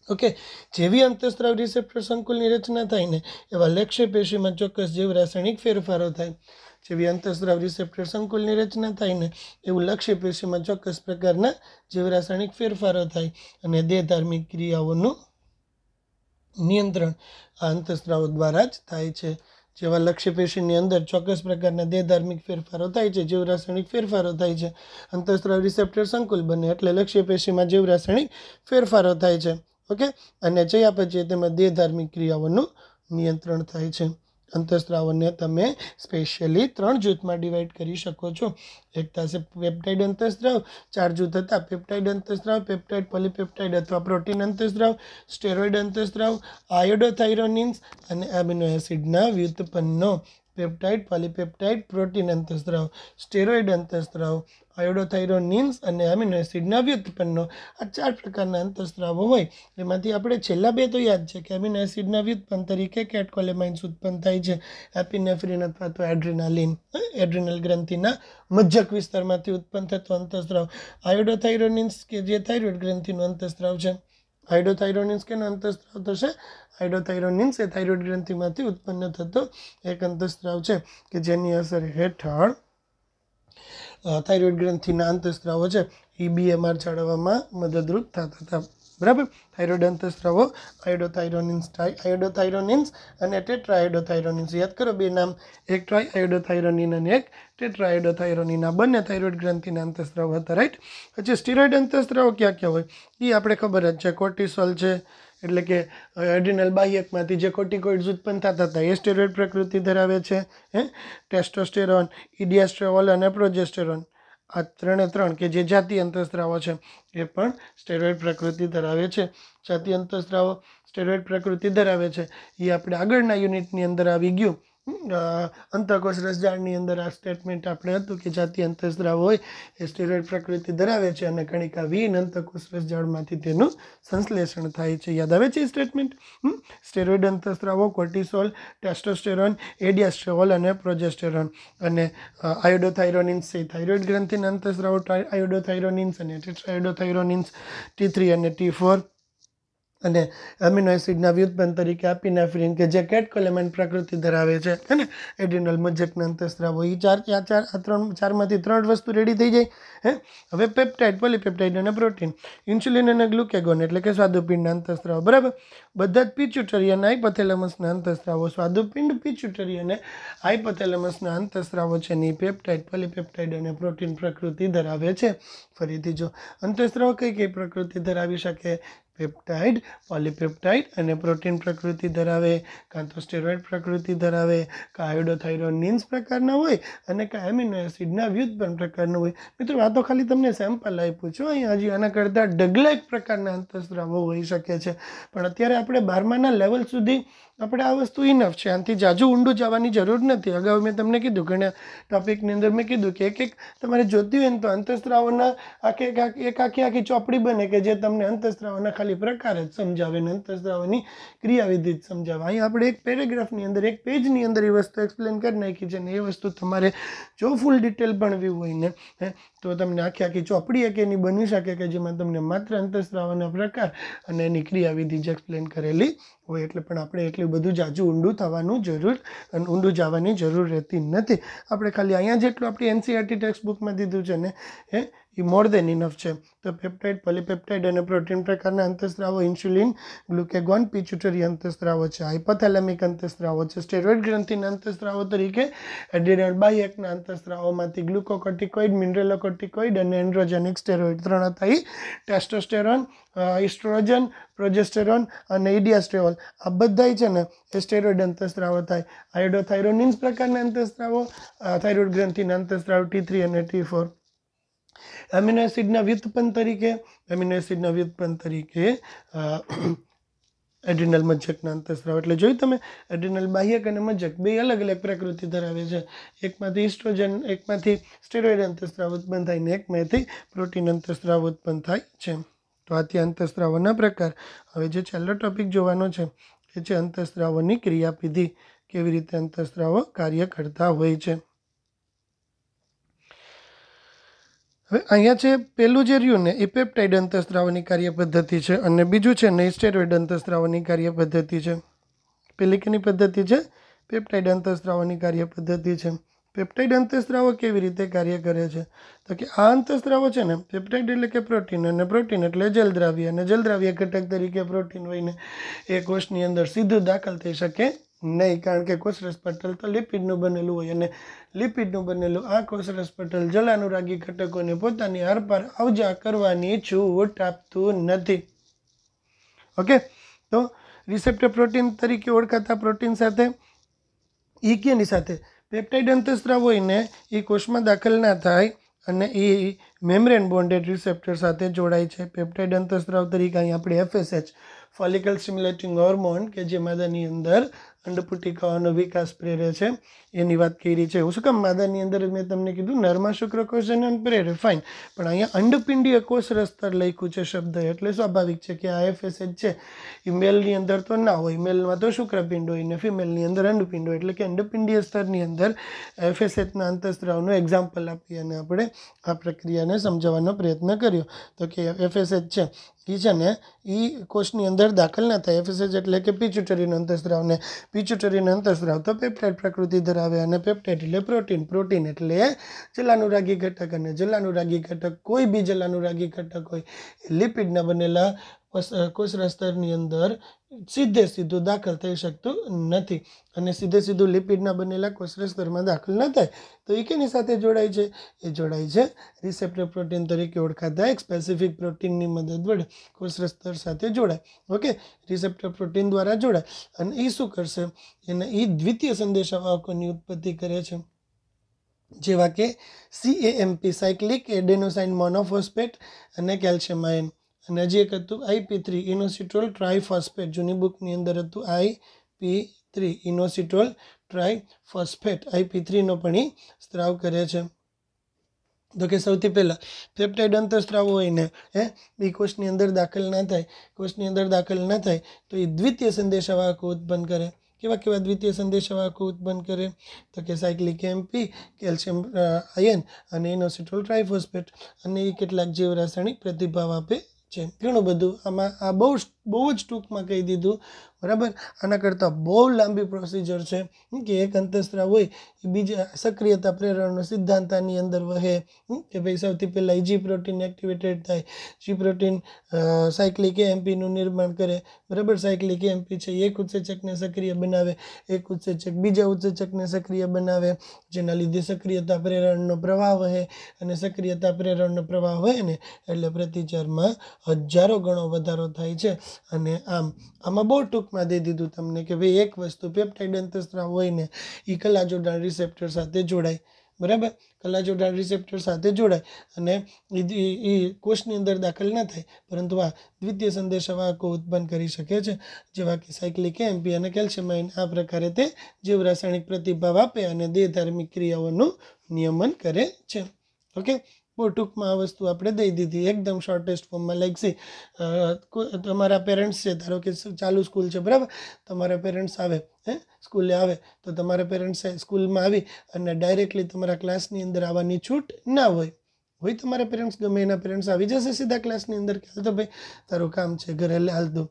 ઓકે જેવી અંતઃસ્ત્રાવ રિસેપ્ટર સંકુલની રચના થાય ને એવા લક્ષ્ય પેશીમાં ચોક્કસ જીવ રાસાયણિક ફેરફારો થાય જેવી અંતઃસ્ત્રાવ રિસેપ્ટર સંકુલની રચના થાય ને એવું લક્ષ્ય પેશીમાં ચોક્કસ પ્રકારના રાસાયણિક ફેરફારો થાય અને દેહ ધાર્મિક ક્રિયાઓનું નિયંત્રણ આ અંતઃસ્ત્રાવો દ્વારા જ થાય છે જેવા લક્ષ્ય પેશીની અંદર ચોક્કસ પ્રકારના દેહ ધાર્મિક ફેરફારો થાય છે રાસાયણિક ફેરફારો થાય છે અંતઃસ્ત્રાવ રિસેપ્ટર સંકુલ બને એટલે લક્ષ્ય પેશીમાં જીવરાસાયણિક ફેરફારો થાય છે ઓકે અને જયા પછી તમે દેહધાર્મિક ક્રિયાઓનું નિયંત્રણ થાય છે અંતઃસ્ત્રાવને તમે સ્પેશિયલી ત્રણ જૂથમાં ડિવાઈડ કરી શકો છો એક થશે પેપ્ટાઇડ અંતઃસ્ત્રાવ ચાર જૂથ હતા પેપ્ટાઇડ અંતઃસ્ત્રાવ પેપ્ટાઇડ પોલીપેપ્ટાઇડ અથવા પ્રોટીન અંતઃસ્ત્રાવ સ્ટેરોઇડ અંતઃસ્ત્રાવ આયોડોથાઇરોનિન્સ અને એમિનો એસિડના વ્યુત્પન્નો પેપ્ટાઇડ પોલીપેપ્ટાઇડ પ્રોટીન અંતસ્ત્રાવ સ્ટેરોઇડ અંતસ્ત્રાવ આયોડોથાઇરોનિન્સ અને એમિનો એસિડના વ્યુત્પન્નો આ ચાર પ્રકારના અંતઃસ્ત્રાવો હોય એમાંથી આપણે છેલ્લા બે તો યાદ છે કે એમિનો એસિડના વ્યુત્પન્ન તરીકે કેટકોલેમાઇન્સ ઉત્પન્ન થાય છે એપિનેફ્રિન અથવા તો એડ્રિનાલિન એડ્રિનલ ગ્રંથિના મજ્જક વિસ્તારમાંથી ઉત્પન્ન થતો અંતઃસ્ત્રાવ આયોડોથાઇરોનિન્સ કે જે થાઇરોઇડ ગ્રંથિનો અંતઃસ્ત્રાવ છે હાઇડોથાઇરોનિન્સ કેનો અંતઃસ્ત્રાવ થશે હાઇડોથાઇરોનિન્સ એ થાઇરોઇડ ગ્રંથિમાંથી ઉત્પન્ન થતો એક અંતઃસ્ત્રાવ છે કે જેની અસર હેઠળ થાઇરોઇડ ગ્રંથિના અંતઃસ્ત્રાવો છે એ બીએમઆર જાળવવામાં મદદરૂપ થતા હતા બરાબર થાઇરોડંતસ્ત્રાવો આયોડોથાઇરોનિન્સ ટ્રાય આયોડોથાઇરોનિન્સ અને ટેટ્રાયોડોથાઇરોનિન્સ યાદ કરો બે નામ એક ટ્રાય આયોડોથાઇરોનિન અને એક ટેટ્રાયોડોથાઇરોનિન આ બંને થાઇરોઇડ ગ્રંથિના અંતસ્ત્રાવ હતા રાઈટ પછી સ્ટીરોઇડ અંતસ્ત્રાવો ક્યાં ક્યાં હોય એ આપણે ખબર જ છે કોર્ટિસોલ છે એટલે કે એડિનલ બાહ્યકમાંથી જે કોટિકોઇડ્સ ઉત્પન્ન થતા હતા એ સ્ટેરોઇડ પ્રકૃતિ ધરાવે છે હે ટેસ્ટોસ્ટેરોન ઇડિયાસ્ટ્રોલ અને પ્રોજેસ્ટેરોન આ ત્રણે ત્રણ કે જે જાતિ અંતઃસ્ત્રાવો છે એ પણ સ્ટેરોઇડ પ્રકૃતિ ધરાવે છે જાતિ અંતઃસ્ત્રાવો સ્ટેરોઇડ પ્રકૃતિ ધરાવે છે એ આપણે આગળના યુનિટની અંદર આવી ગયું અંતકોષ રસજાળની અંદર આ સ્ટેટમેન્ટ આપણે હતું કે જાતિ અંતસ્ત્રાવ હોય એ સ્ટેરોઇડ પ્રકૃતિ ધરાવે છે અને કણિકા વીન અંતકોષ રસજાળમાંથી તેનું સંશ્લેષણ થાય છે યાદ આવે છે એ સ્ટેટમેન્ટ સ્ટેરોઇડ અંતસ્ત્રાવો કોર્ટિસોલ ટેસ્ટોસ્ટેરોન એડિયાસ્ટ્રોલ અને પ્રોજેસ્ટેરોન અને આયોડોથાઇરોનિન્સ છે થાઇરોઇડ ગ્રંથિના અંતસ્ત્રાવો આયોડોથાઇરોનિન્સ અને ટેટ્રાયોડોથાઇરોનિન્સ ટી થ્રી અને ટી ફોર અને એમિનો એસિડના વ્યુત્પન્ન તરીકે આપીનેફ્રિન કે જે કેટકોલેમેન્ટ પ્રકૃતિ ધરાવે છે હે ને એડિનલ મજ્જકના અંતસ્ત્રાવો એ ચાર આ ચાર આ ત્રણ ચારમાંથી ત્રણ વસ્તુ રેડી થઈ જાય હે હવે પેપ્ટાઇડ પોલીપેપ્ટાઇડ અને પ્રોટીન ઇન્સ્યુલિન અને ગ્લુકેગોન એટલે કે સ્વાદુપિંડના અંતસ્ત્રાવો બરાબર બધા જ પિચ્યુટરી અને હાઇપોથેલેમસના અંતસ્ત્રાવો સ્વાદુપિંડ પિચ્યુટરી અને હાઇપોથેલેમસના અંતસ્ત્રાવો છે ને એ પેપ્ટાઇડ પોલીપેપ્ટાઇડ અને પ્રોટીન પ્રકૃતિ ધરાવે છે ફરીથી જો અંતસ્ત્રાવો કઈ કઈ પ્રકૃતિ ધરાવી શકે પેપ્ટાઇડ પોલીપેપ્ટાઇડ અને પ્રોટીન પ્રકૃતિ ધરાવે કાં તો સ્ટેરોઇડ પ્રકૃતિ ધરાવે કાયોડોથાઇરોનિન્સ પ્રકારના હોય અને કાયમિનો એસિડના પણ પ્રકારના હોય મિત્રો આ તો ખાલી તમને સેમ્પલ આપ્યું છું અહીં હજી આના કરતાં ડગલા એક પ્રકારના અંતસ્ત્રાવો હોઈ શકે છે પણ અત્યારે આપણે બારમાના લેવલ સુધી આપણે આ વસ્તુ ઇનફ છે આનાથી જાજુ ઊંડું જવાની જરૂર નથી અગાઉ મેં તમને કીધું ઘણા ટોપિકની અંદર મેં કીધું કે એક એક તમારે જોતી હોય ને તો અંતઃસ્ત્રાવોના આખે એક આખી આખી ચોપડી બને કે જે તમને અંતઃસ્ત્રાવોના ખાલી પ્રકાર જ સમજાવે ને અંતઃસ્ત્રાવોની ક્રિયાવિધિ જ સમજાવે અહીં આપણે એક પેરેગ્રાફની અંદર એક પેજની અંદર એ વસ્તુ એક્સપ્લેન કરી નાખી છે ને એ વસ્તુ તમારે જો ફૂલ ડિટેલ ભણવી હોય ને હે તો તમને આખી આખી ચોપડી એક એની બની શકે કે જેમાં તમને માત્ર અંતઃસ્ત્રાવોના પ્રકાર અને એની ક્રિયાવિધિ જ એક્સપ્લેન કરેલી હોય એટલે પણ આપણે એટલે એટલું બધું જાજુ ઊંડું થવાનું જરૂર અને ઊંડું જવાની જરૂર રહેતી નથી આપણે ખાલી અહીંયા જેટલું આપણી એનસીઆરટી ટેક્સ્ટ બુકમાં દીધું છે ને એ એ મોર દેન ઇનફ છે તો પેપ્ટાઇડ પોલીપેપ્ટાઇડ અને પ્રોટીન પ્રકારના અંતઃસ્ત્રાવો ઇન્સ્યુલિન ગ્લુકેગોન પિચ્યુટરી અંતઃસ્ત્રાવો છે હાઇપોથેલેમિક અંતઃસ્ત્રાવો છે સ્ટેરોઇડ ગ્રંથિના અંતઃસ્ત્રાવો તરીકે બાય એકના અંતઃસ્ત્રાવોમાંથી ગ્લુકોકોટિકોઇડ મિનરલોકોટિકોઇડ અને એન્ડ્રોજેનિક સ્ટેરોઇડ ત્રણ હતા એ ટેસ્ટોસ્ટેરોન ઇસ્ટ્રોજન પ્રોજેસ્ટેરોન અને ઇડિયાસ્ટ્રેઓલ આ બધાય છે ને એ સ્ટેરોઇડ અંતઃસ્ત્રાવો થાય આયોડોથાઇરોનિન્સ પ્રકારના અંતઃસ્ત્રાવો થાઇરોઇડ ગ્રંથિના અંતસ્ત્રાવ ટી થ્રી અને ટી ફોર એમિનો એસિડના વ્યુત્પન્ન તરીકે એમિનો એસિડના વ્યુત્પન્ન તરીકે એડ્રિનલ મજ્જકના અંતસ્ત્રાવ એટલે જોયું તમે એડ્રિનલ બાહ્યક અને મજ્જક બે અલગ અલગ પ્રકૃતિ ધરાવે છે એકમાંથી ઇસ્ટ્રોજન એકમાંથી સ્ટેરોઇડ અંતસ્ત્રાવ ઉત્પન્ન થાય ને એકમાંથી પ્રોટીન અંતસ્ત્રાવ ઉત્પન્ન થાય છે તો આથી અંતસ્ત્રાવોના પ્રકાર હવે જે છેલ્લો ટોપિક જોવાનો છે એ છે અંતસ્ત્રાવોની ક્રિયાવિધિ કેવી રીતે અંતસ્ત્રાવો કાર્ય કરતા હોય છે હવે અહીંયા છે પેલું જે રહ્યું ને એ અંતસ્ત્રાવની અંતઃસ્ત્રાવની કાર્યપદ્ધતિ છે અને બીજું છે ને અંતસ્ત્રાવની અંતઃસ્ત્રાવની કાર્યપદ્ધતિ છે પેલી કેની પદ્ધતિ છે પેપ્ટાઇડ અંતઃસ્ત્રાવની કાર્યપદ્ધતિ છે પેપ્ટાઇડ અંતઃસ્ત્રાવો કેવી રીતે કાર્ય કરે છે તો કે આ અંતઃસ્ત્રાવો છે ને પેપ્ટાઇડ એટલે કે પ્રોટીન અને પ્રોટીન એટલે જલદ્રાવ્ય અને જલદ્રાવ્ય ઘટક તરીકે પ્રોટીન હોય ને એ કોષની અંદર સીધું દાખલ થઈ શકે નહીં કારણ કે કોષરસ પટલ તો લિપિડનું બનેલું હોય અને લિપિડનું બનેલું આ કોષરસ પટલ જલાનુરાગી ઘટકોને પોતાની આરપાર અવજા કરવાની છૂટ આપતું નથી ઓકે તો રિસેપ્ટર પ્રોટીન તરીકે ઓળખાતા પ્રોટીન સાથે ઈ કેની સાથે પેપ્ટાઇડ અંતસ્ત્રાવ હોઈને એ કોષમાં દાખલ ના થાય અને એ મેમ્બ્રેન બોન્ડેડ રિસેપ્ટર સાથે જોડાય છે પેપ્ટાઇડ અંતસ્ત્રાવ તરીકે અહીં આપણે એફએસએચ ફોલિકલ સ્ટિમ્યુલેટિંગ હોર્મોન કે જે માદાની અંદર અંડપુટિકાઓનો વિકાસ પ્રેરે છે એની વાત કરી છે હું શું કામ માદાની અંદર મેં તમને કીધું નર્મા કોષ અને અનપ્રેર ફાઇન પણ અહીંયા અંડપિંડીય કોષ રસ્તર લખ્યું છે શબ્દ એટલે સ્વાભાવિક છે કે આ એફએસએચ છે એ અંદર તો ના હોય મેલમાં તો શુક્રપિંડ હોય ને ફિમેલની અંદર અંડપિંડ હોય એટલે કે અંડપિંડીય સ્તરની અંદર એફએસએચના અંતસ્ત્રાવનું એક્ઝામ્પલ આપી અને આપણે આ પ્રક્રિયાને સમજાવવાનો પ્રયત્ન કર્યો તો કે એફએસએચ છે એ છે ને એ કોષની અંદર દાખલ ના થાય એફએસએચ એટલે કે પિચ્યુટરીન અંતસ્ત્રાવને પિચ્યુટરીન અંતસ્ત્રાવ તો પેપ્ટાઇડ પ્રકૃતિ ધરાવે આવે અને પેપ્ટાઇડ એટલે પ્રોટીન પ્રોટીન એટલે જલાનુરાગી ઘટક અને જલાનુરાગી ઘટક કોઈ બી જલાનુરાગી ઘટક હોય લિપિડના બનેલા કોઈસરા સ્તરની અંદર સીધે સીધું દાખલ થઈ શકતું નથી અને સીધે સીધું લિપિડના બનેલા કોષરસ્તરમાં દાખલ ન થાય તો એ કેની સાથે જોડાય છે એ જોડાય છે રિસેપ્ટર પ્રોટીન તરીકે ઓળખાતા એક સ્પેસિફિક પ્રોટીનની મદદ વડે કોષરસ્તર સાથે જોડાય ઓકે રિસેપ્ટર પ્રોટીન દ્વારા જોડાય અને એ શું કરશે એને એ દ્વિતીય સંદેશાવાહકોની ઉત્પત્તિ કરે છે જેવા કે સીએએમપી સાયક્લિક એડેનોસાઇન મોનોફોસ્ફેટ અને કેલ્શિયમ આયન અને હજી એક હતું આઈપી થ્રી ઇનોસિટ્રોલ ટ્રાયફોસ્ફેટ જૂની બુકની અંદર હતું IP three inositol triphosphate IP થ્રીનો પણ એ સ્ત્રાવ કરે છે તો કે સૌથી પહેલાં પેપ્ટાઇડ અંતઃસ્ત્રાવ હોય ને હે એ કોષની અંદર દાખલ ના થાય કોષની અંદર દાખલ ના થાય તો એ દ્વિતીય સંદેશાવાહકો ઉત્પન્ન કરે કેવા કેવા દ્વિતીય સંદેશાવાહકો ઉત્પન્ન કરે તો કે સાયક્લિક એમપી કેલ્શિયમ આયન અને ઇનોસિટ્રોલ ટ્રાઇફોસ્ફેટ અને એ કેટલાક જીવરાસાયણિક પ્રતિભાવ આપે છે ઘણું બધું આમાં આ બહુ બહુ જ ટૂંકમાં કહી દીધું બરાબર આના કરતાં બહુ લાંબી પ્રોસિજર છે કે એક અંતસ્ત્રા હોય એ બીજા સક્રિયતા પ્રેરણનો સિદ્ધાંતાની અંદર વહે કે ભાઈ સૌથી પહેલાં જી પ્રોટીન એક્ટિવેટેડ થાય જી પ્રોટીન સાયક્લિક એમપીનું નિર્માણ કરે બરાબર સાયક્લિક એમપી છે એક ઉત્સેચકને સક્રિય બનાવે એક ઉત્સેચક બીજા ઉત્સેચકને સક્રિય બનાવે જેના લીધે સક્રિયતા પ્રેરણનો પ્રવાહ વહે અને સક્રિયતા પ્રેરણનો પ્રવાહ વહે ને એટલે પ્રતિચારમાં હજારો ગણો વધારો થાય છે અને આમ આમાં બહુ ટૂંક ટૂંકમાં દઈ દીધું તમને કે ભાઈ એક વસ્તુ પેપ્ટાઇડ અંતસ્ત્રાવ હોય ને એ કલાજોડાણ રિસેપ્ટર સાથે જોડાય બરાબર કલાજોડાણ રિસેપ્ટર સાથે જોડાય અને એ કોષની અંદર દાખલ ન થાય પરંતુ આ દ્વિતીય સંદેશવાહકો ઉત્પન્ન કરી શકે છે જેવા કે સાયક્લિક એમપી અને કેલ્શિયમાઇન આ પ્રકારે તે જીવરાસાયણિક પ્રતિભાવ આપે અને દેહધાર્મિક ક્રિયાઓનું નિયમન કરે છે ઓકે ટૂંકમાં આ વસ્તુ આપણે દઈ દીધી એકદમ શોર્ટેસ્ટ ફોર્મમાં લાઈક તમારા પેરેન્ટ્સ છે ધારો કે ચાલુ સ્કૂલ છે બરાબર તમારા પેરેન્ટ્સ આવે હે સ્કૂલે આવે તો તમારા પેરેન્ટ્સ સ્કૂલમાં આવી અને ડાયરેક્ટલી તમારા ક્લાસની અંદર આવવાની છૂટ ના હોય હોય તમારા પેરેન્ટ્સ ગમે એના પેરેન્ટ્સ આવી જશે સીધા ક્લાસની અંદર કે હાલ તો ભાઈ તારું કામ છે ઘરે હાલ દો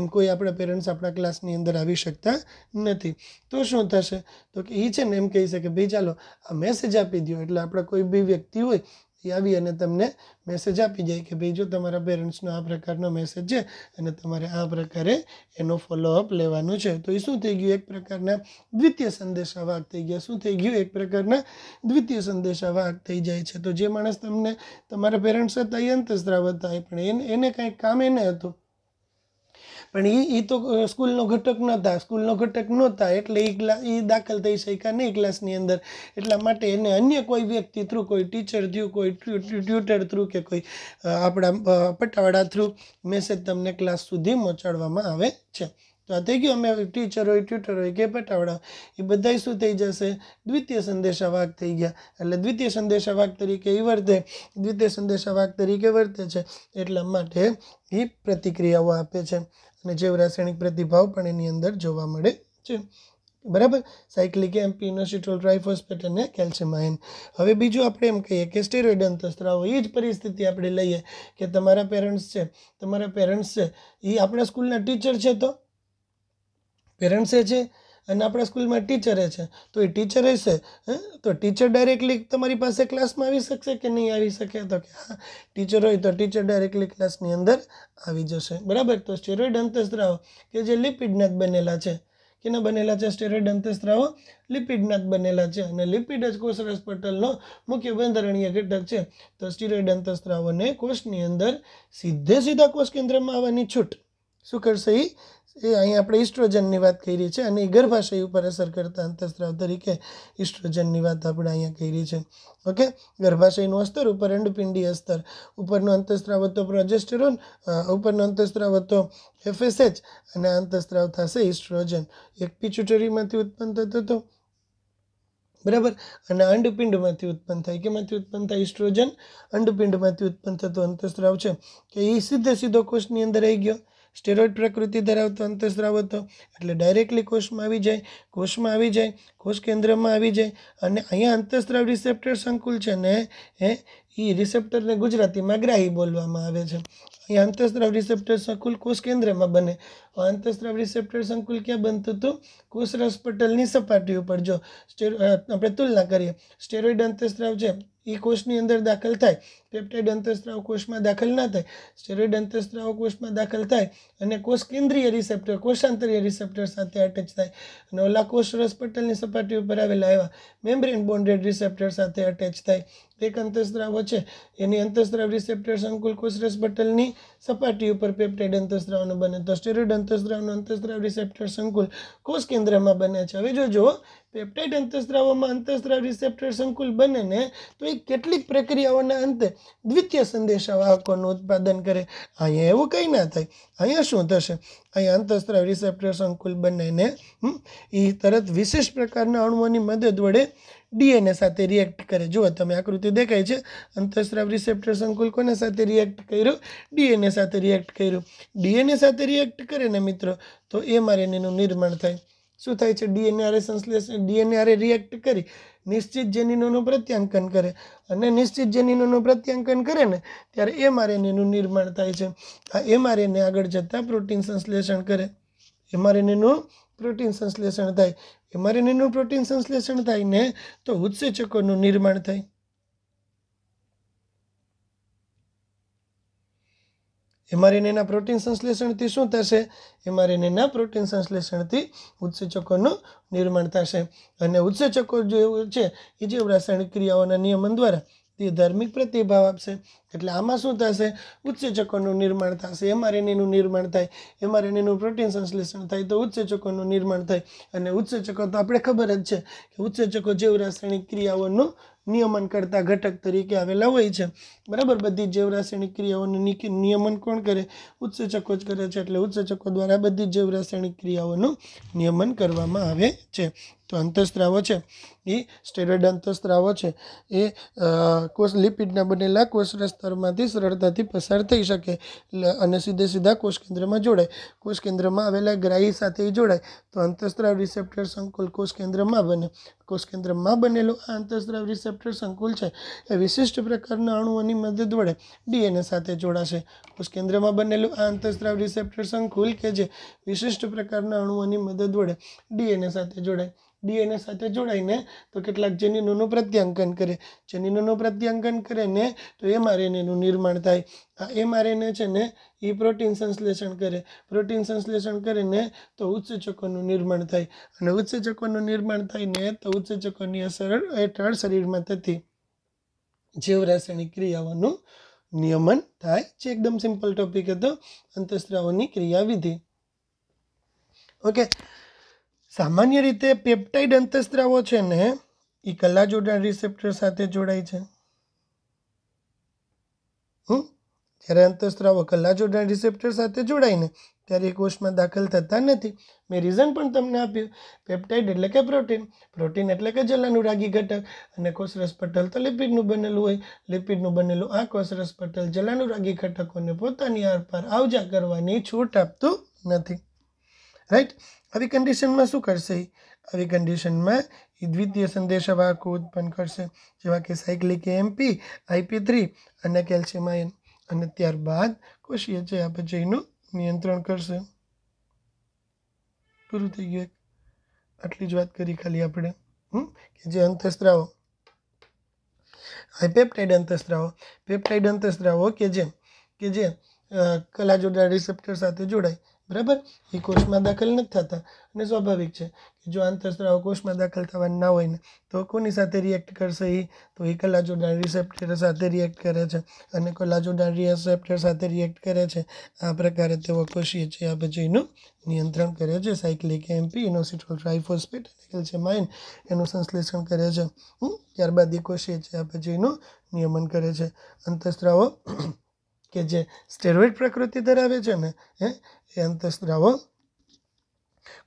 એમ કોઈ આપણા પેરેન્ટ્સ આપણા ક્લાસની અંદર આવી શકતા નથી તો શું થશે તો કે એ છે ને એમ કહી શકે ભાઈ ચાલો આ મેસેજ આપી દો એટલે આપણા કોઈ બી વ્યક્તિ હોય એ આવી અને તમને મેસેજ આપી જાય કે ભાઈ જો તમારા પેરેન્ટ્સનો આ પ્રકારનો મેસેજ છે અને તમારે આ પ્રકારે એનો ફોલોઅપ લેવાનું છે તો એ શું થઈ ગયું એક પ્રકારના દ્વિતીય સંદેશાવાહક થઈ ગયા શું થઈ ગયું એક પ્રકારના દ્વિતીય સંદેશાવાહક થઈ જાય છે તો જે માણસ તમને તમારા પેરેન્ટ્સ હતા એ અંતસ્ત્રાવ હતા પણ એને એને કાંઈ કામ એને હતું પણ એ એ તો સ્કૂલનો ઘટક નહોતા સ્કૂલનો ઘટક નહોતા એટલે એ ક્લા એ દાખલ થઈ શક્યા નહીં ક્લાસની અંદર એટલા માટે એને અન્ય કોઈ વ્યક્તિ થ્રુ કોઈ ટીચર થ્રુ કોઈ ટ્યુટર થ્રુ કે કોઈ આપણા પટાવાળા થ્રુ મેસેજ તમને ક્લાસ સુધી પહોંચાડવામાં આવે છે તો આ થઈ ગયું અમે ટીચર હોય ટ્યુટર હોય કે પટાવડા એ બધા શું થઈ જશે દ્વિતીય સંદેશાવાહક થઈ ગયા એટલે દ્વિતીય સંદેશાવાહક તરીકે એ વર્તે દ્વિતીય સંદેશાવાહક તરીકે વર્તે છે એટલા માટે એ પ્રતિક્રિયાઓ આપે છે અને જૈવ રાસાયણિક પ્રતિભાવ પણ એની અંદર જોવા મળે છે બરાબર સાયક્લિક એમપી ઇનોસિટ્રોલ ટ્રાઇફોસ્ફેટ અને કેલ્શિયમ આયન હવે બીજું આપણે એમ કહીએ કે સ્ટેરોઇડ અંતસ્ત્રાવો એ જ પરિસ્થિતિ આપણે લઈએ કે તમારા પેરેન્ટ્સ છે તમારા પેરેન્ટ્સ છે એ આપણા સ્કૂલના ટીચર છે તો પેરેન્ટ્સે છે અને આપણા સ્કૂલમાં ટીચરે છે તો એ ટીચર હશે તો ટીચર ડાયરેક્ટલી તમારી પાસે ક્લાસમાં આવી શકશે કે નહીં આવી શકે તો કે હા ટીચર હોય તો ટીચર ડાયરેક્ટલી ક્લાસની અંદર આવી જશે બરાબર તો સ્ટેરોઇડ અંતસ્ત્રાવ કે જે લિપિડના જ બનેલા છે કેના બનેલા છે સ્ટેરોઇડ અંતસ્ત્રાવો લિપિડના બનેલા છે અને લિપિડ જ કોષરસ પટલનો મુખ્ય બંધારણીય ઘટક છે તો સ્ટેરોઇડ અંતસ્ત્રાવોને કોષની અંદર સીધે સીધા કોષ કેન્દ્રમાં આવવાની છૂટ શું કરશે એ એ અહીં આપણે ઇસ્ટ્રોજનની વાત કરી છે અને એ ગર્ભાશય ઉપર અસર કરતા અંતસ્ત્રાવ તરીકે ઇસ્ટ્રોજનની વાત આપણે અહીંયા કરી છે ઓકે ગર્ભાશયનું અસ્તર ઉપર અંડપિંડી અસ્તર ઉપરનો અંતસ્ત્રાવ હતો પ્રોજેસ્ટરોન ઉપરનો અંતસ્ત્રાવ હતો એફએસએચ અને અંતસ્ત્રાવ થશે ઇસ્ટ્રોજન એક પિચ્યુટરીમાંથી ઉત્પન્ન થતો હતો બરાબર અને અંડપિંડમાંથી ઉત્પન્ન થાય કેમાંથી ઉત્પન્ન થાય ઇસ્ટ્રોજન અંડપિંડમાંથી ઉત્પન્ન થતો અંતસ્ત્રાવ છે કે એ સીધે સીધો કોષની અંદર આવી ગયો સ્ટેરોઇડ પ્રકૃતિ ધરાવતો અંતસ્ત્રાવ હતો એટલે ડાયરેક્ટલી કોષમાં આવી જાય કોષમાં આવી જાય કોષ કેન્દ્રમાં આવી જાય અને અહીંયા અંતઃસ્ત્રાવ રિસેપ્ટર સંકુલ છે ને એ એ રિસેપ્ટરને ગુજરાતીમાં ગ્રાહી બોલવામાં આવે છે અહીંયા અંતસ્ત્રાવ રિસેપ્ટર સંકુલ કોષ કેન્દ્રમાં બને અંતઃસ્ત્રાવ રિસેપ્ટર સંકુલ ક્યાં બનતું હતું કોષ પટલની સપાટી ઉપર જો આપણે તુલના કરીએ સ્ટેરોઇડ અંતસ્ત્રાવ છે એ કોષની અંદર દાખલ થાય પેપ્ટાઇડ અંતઃસ્ત્રાવ કોષમાં દાખલ ના થાય સ્ટેરોઇડ અંતઃસ્ત્રાવ કોષમાં દાખલ થાય અને કોષ કેન્દ્રીય રિસેપ્ટર કોષાંતરીય રિસેપ્ટર સાથે અટેચ થાય અને ઓલા કોષ રસપટલની સપાટી ઉપર આવેલા એવા મેમ્બ્રેન બોન્ડેડ રિસેપ્ટર સાથે અટેચ થાય એક અંતઃસ્ત્રાવ છે એની અંતઃસ્ત્રાવ રિસેપ્ટર સંકુલ કોષ રસપટલની સપાટી ઉપર પેપ્ટાઇડ અંતઃસ્ત્રાવનો બને તો સ્ટેરોઇડ અંતઃસ્ત્રાવનો અંતઃસ્ત્રાવ રિસેપ્ટર સંકુલ કોષ કેન્દ્રમાં બને છે હવે જો જુઓ પેપ્ટાઇડ અંતસ્ત્રાવમાં અંતઃસ્ત્રાવ રિસેપ્ટર સંકુલ બને ને તો એ કેટલીક પ્રક્રિયાઓના અંતે દ્વિતીય સંદેશાવાહકોનું ઉત્પાદન કરે અહીંયા એવું કંઈ ના થાય અહીંયા શું થશે અહીંયા અંતઃસ્ત્રાવ રિસેપ્ટર સંકુલ બને એ તરત વિશેષ પ્રકારના અણુઓની મદદ વડે ડીએનએ સાથે રિએક્ટ કરે જુઓ તમે આકૃતિ દેખાય છે અંતઃસ્રાવ રિસેપ્ટર સંકુલ કોને સાથે રિએક્ટ કર્યું ડીએનએ સાથે રિએક્ટ કર્યું ડીએનએ સાથે રિએક્ટ કરે ને મિત્રો તો એ મારે એનું નિર્માણ થાય શું થાય છે ડીએનએ આરે સંશ્લેષણ ડીએનએ આરે રિએક્ટ કરી નિશ્ચિત જેનિનોનું પ્રત્યાંકન કરે અને નિશ્ચિત જેનિનોનું પ્રત્યાંકન કરે ને ત્યારે એનું નિર્માણ થાય છે આ એમઆરએનએ આગળ જતાં પ્રોટીન સંશ્લેષણ કરે એનું પ્રોટીન સંશ્લેષણ થાય એનું પ્રોટીન સંશ્લેષણ થાય ને તો ઉત્સેચકોનું નિર્માણ થાય એમઆરએનએના પ્રોટીન સંશ્લેષણથી શું થશે એમઆરએનએના પ્રોટીન સંશ્લેષણથી ઉત્સેચકોનું નિર્માણ થશે અને ઉત્સેચકો જે છે એ જે રાસાયણિક ક્રિયાઓના નિયમન દ્વારા તે ધાર્મિક પ્રતિભાવ આપશે એટલે આમાં શું થશે ઉત્સેચકોનું નિર્માણ થશે એમઆરએનએનું નિર્માણ થાય એમઆરએનએનું પ્રોટીન સંશ્લેષણ થાય તો ઉત્સેચકોનું નિર્માણ થાય અને ઉત્સેચકો તો આપણે ખબર જ છે કે ઉત્સેચકો જેવ રાસાયણિક ક્રિયાઓનું નિયમન કરતા ઘટક તરીકે આવેલા હોય છે બરાબર બધી જૈવ રાસાયણિક ક્રિયાઓનું નિયમન કોણ કરે ઉત્સેચકો જ કરે છે એટલે ઉત્સેચકો દ્વારા બધી જૈવ રાસાયણિક ક્રિયાઓનું નિયમન કરવામાં આવે છે તો અંતઃસ્ત્રાવો છે એ સ્ટેરોઇડ અંતઃસ્ત્રાવો છે એ કોષ લિપિડના બનેલા કોષ સ્તરમાંથી સરળતાથી પસાર થઈ શકે અને સીધે સીધા કોષ કેન્દ્રમાં જોડાય કોષ કેન્દ્રમાં આવેલા ગ્રાહી સાથે જોડાય તો અંતઃસ્ત્રાવ રિસેપ્ટર સંકુલ કોષ કેન્દ્રમાં બને કોષકેન્દ્રમાં બનેલો આ અંતઃસ્ત્રાવ રિસેપ્ટર સંકુલ છે એ વિશિષ્ટ પ્રકારના અણુઓની મદદ વડે ડીએનએ સાથે જોડાશે કોષકેન્દ્રમાં બનેલું આ અંતઃસ્ત્રાવ રિસેપ્ટર સંકુલ કે જે વિશિષ્ટ પ્રકારના અણુઓની મદદ વડે ડીએનએ સાથે જોડાય ડીએનએ સાથે જોડાઈને તો કેટલાક જનીનોનું પ્રત્યાંકન કરે જનીનોનું પ્રત્યાંકન કરે ને તો એમઆરએનએનું નિર્માણ થાય આ એમઆરએનએ છે ને એ પ્રોટીન સંશ્લેષણ કરે પ્રોટીન સંશ્લેષણ કરે ને તો ઉત્સેચકોનું નિર્માણ થાય અને ઉત્સેચકોનું નિર્માણ થાય ને તો ઉત્સેચકોની અસર હેઠળ શરીરમાં થતી જીવરાસાયણિક ક્રિયાઓનું નિયમન થાય છે એકદમ સિમ્પલ ટોપિક હતો અંતઃસ્ત્રાવોની ક્રિયાવિધિ ઓકે સામાન્ય રીતે પેપ્ટાઇડ અંતસ્ત્રાવો છે ને એ કલા જોડાણ રિસેપ્ટર સાથે જોડાય છે હમ જ્યારે અંતસ્ત્રાવો કલા જોડાણ રિસેપ્ટર સાથે જોડાઈને ત્યારે એ કોષમાં દાખલ થતા નથી મેં રીઝન પણ તમને આપ્યું પેપ્ટાઇડ એટલે કે પ્રોટીન પ્રોટીન એટલે કે જલાનુરાગી ઘટક અને કોષરસ પટલ તો લિપિડનું બનેલું હોય લિપિડનું બનેલું આ કોષરસ પટલ જલાનુરાગી ઘટકોને પોતાની આરપાર આવજા કરવાની છૂટ આપતું નથી રાઈટ આવી કન્ડિશનમાં શું કરશે આવી કન્ડિશનમાં દ્વિતીય સંદેશવાહકો ઉત્પન્ન કરશે જેવા કે સાયક્લિક એમપી આઈપી થ્રી અને કેલ્શિયમ આયન અને ત્યારબાદ કોશીય જે અપચયનું નિયંત્રણ કરશે પૂરું થઈ ગયું આટલી જ વાત કરી ખાલી આપણે કે જે અંતઃસ્ત્રાવો હવે પેપ્ટાઇડ અંતસ્ત્રાવો પેપ્ટાઇડ અંતસ્ત્રાવો કે જે કે જે કલા જોડા રિસેપ્ટર સાથે જોડાય બરાબર એ કોષમાં દાખલ નથી થતા અને સ્વાભાવિક છે કે જો આંતરસ્ત્રાવ કોષમાં દાખલ થવા ના હોય ને તો કોની સાથે રિએક્ટ કરશે એ તો એ કલાજોડાણ રિસેપ્ટર સાથે રિએક્ટ કરે છે અને કલાજોડાણ રિસેપ્ટર સાથે રિએક્ટ કરે છે આ પ્રકારે તેઓ કોષીય પછીનું નિયંત્રણ કરે છે સાયક્લિક એમપી ઇનોસિટ્રોલ ટ્રાઇફોસ્પેટ અને કેલ્શિયમાઇન એનું સંશ્લેષણ કરે છે ત્યારબાદ એ કોષીય ચયાપચયનું નિયમન કરે છે અંતઃસ્ત્રાવો કે જે સ્ટેરોઇડ પ્રકૃતિ ધરાવે છે ને એ એ અંતઃસ્ત્રાવો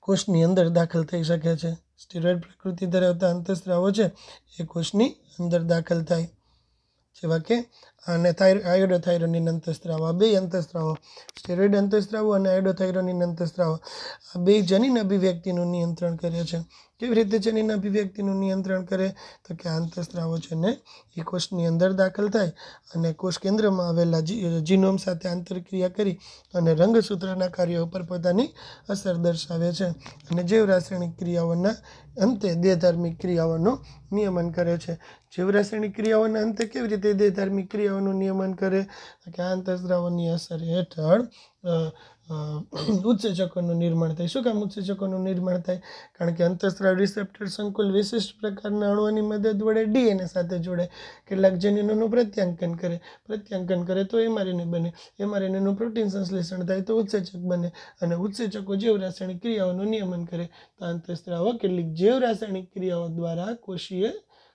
કોષની અંદર દાખલ થઈ શકે છે સ્ટેરોઇડ પ્રકૃતિ ધરાવતા અંતઃસ્ત્રાવો છે એ કોષની અંદર દાખલ થાય જેવા કે અને આયોડોથાઇરોનિન અંતઃસ્ત્રાવો આ બે અંતઃસ્ત્રાવો સ્ટેરોઇડ અંતઃસ્ત્રાવો અને આયોડોથાઇરોનિન અંતઃસ્ત્રાવો આ બે જનીન અભિવ્યક્તિનું નિયંત્રણ કરે છે કેવી રીતે જનીન અભિવ્યક્તિનું નિયંત્રણ કરે તો કે આંતરસ્ત્રાવો છે ને એ કોષની અંદર દાખલ થાય અને કોષ કેન્દ્રમાં આવેલા જીનોમ સાથે આંતરક્રિયા કરી અને રંગસૂત્રના કાર્યો ઉપર પોતાની અસર દર્શાવે છે અને જૈવ રાસાયણિક ક્રિયાઓના અંતે દેહધાર્મિક ક્રિયાઓનું નિયમન કરે છે જૈવ રાસાયણિક ક્રિયાઓના અંતે કેવી રીતે દેહધાર્મિક ક્રિયાઓનું નિયમન કરે તો કે આંતરસ્ત્રાવોની અસર હેઠળ ઉત્સેચકોનું નિર્માણ થાય શું કામ ઉત્સેચકોનું નિર્માણ થાય કારણ કે અંતઃસ્ત્રાવ રિસેપ્ટર સંકુલ વિશિષ્ટ પ્રકારના અણુઓની મદદ વડે ડીએનએ સાથે જોડે કેટલાક જનીનોનું પ્રત્યાંકન કરે પ્રત્યાંકન કરે તો એમઆરએનએ બને એમઆરએનએનું પ્રોટીન સંશ્લેષણ થાય તો ઉત્સેચક બને અને ઉત્સેચકો જેવ રાસાયણિક ક્રિયાઓનું નિયમન કરે તો અંતઃસ્ત્રાવો કેટલીક જેવ રાસાયણિક ક્રિયાઓ દ્વારા કોષીય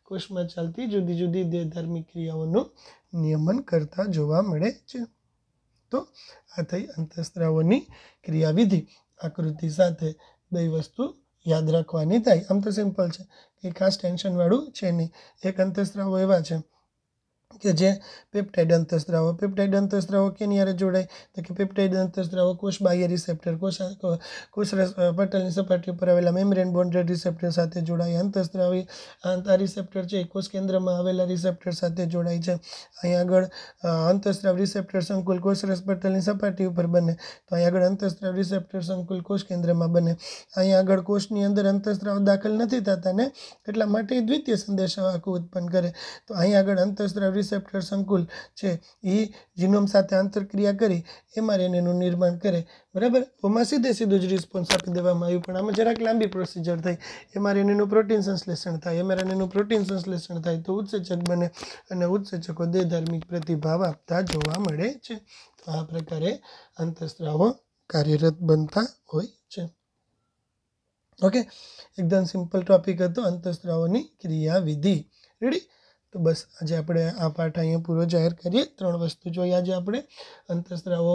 કોષમાં ચાલતી જુદી જુદી દેહધાર્મિક ક્રિયાઓનું નિયમન કરતા જોવા મળે છે તો આ થઈ અંતઃસ્ત્રાવોની ક્રિયાવિધિ આકૃતિ સાથે બે વસ્તુ યાદ રાખવાની થાય આમ તો સિમ્પલ છે કે ખાસ ટેન્શનવાળું છે નહીં એક અંતઃસ્ત્રાવો એવા છે કે જે પેપ્ટાઇડ અંતસ્ત્રાવો પેપ્ટાઇડ અંતઃસ્ત્રાવક કેની યારે જોડાય તો કે પેપ્ટાઇડ અંતસ્ત્રાવો કોષ બાહ્ય રિસેપ્ટર કોષ કોષ પટલની સપાટી ઉપર આવેલા મેમ્બ્રેન બોન્ડેડ રિસેપ્ટર સાથે જોડાય અંતઃસ્ત્રાવી આ રિસેપ્ટર છે કોષ કેન્દ્રમાં આવેલા રિસેપ્ટર સાથે જોડાય છે અહીં આગળ અંતઃસ્ત્રાવ રિસેપ્ટર સંકુલ કોષરસ પટલની સપાટી ઉપર બને તો અહીં આગળ અંતઃસ્ત્રાવ રિસેપ્ટર સંકુલ કોષ કેન્દ્રમાં બને અહીં આગળ કોષની અંદર અંતઃસ્ત્રાવ દાખલ નથી થતા ને એટલા માટે દ્વિતીય સંદેશાવાહકો ઉત્પન્ન કરે તો અહીં આગળ અંતઃસ્ત્રાવ રિસેપ્ટર સંકુલ છે એ જીનોમ સાથે આંતરક્રિયા કરી એમઆરએનએનું નિર્માણ કરે બરાબર ઓમાં સીધે સીધું જ રિસ્પોન્સ આપી દેવામાં આવ્યું પણ આમાં જરાક લાંબી પ્રોસિજર થઈ એમઆરએનએનું પ્રોટીન સંશ્લેષણ થાય એમઆરએનએનું પ્રોટીન સંશ્લેષણ થાય તો ઉત્સેચક બને અને ઉત્સેચકો દેહધાર્મિક પ્રતિભાવ આપતા જોવા મળે છે તો આ પ્રકારે અંતઃસ્ત્રાવો કાર્યરત બનતા હોય છે ઓકે એકદમ સિમ્પલ ટોપિક હતો અંતઃસ્ત્રાવોની ક્રિયાવિધિ રેડી તો બસ આજે આપણે આ પાઠ અહીંયા પૂરો જાહેર કરીએ ત્રણ વસ્તુ જોઈએ આજે આપણે અંતઃસ્ત્રાવો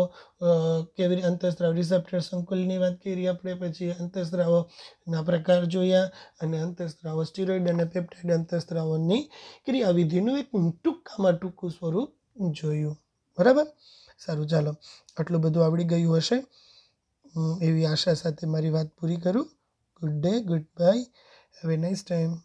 કેવી રીતે અંતઃસ્ત્રાવ રિસેપ્ટર સંકુલની વાત કરી આપણે પછી અંતઃસ્ત્રાવોના પ્રકાર જોયા અને અંતઃસ્ત્રાવો સ્ટીરોઇડ અને પેપ્ટાઇડ અંતઃસ્ત્રાવોની ક્રિયાવિધિનું એક ટૂંકામાં ટૂંકું સ્વરૂપ જોયું બરાબર સારું ચાલો આટલું બધું આવડી ગયું હશે એવી આશા સાથે મારી વાત પૂરી કરું good day goodbye have a nice time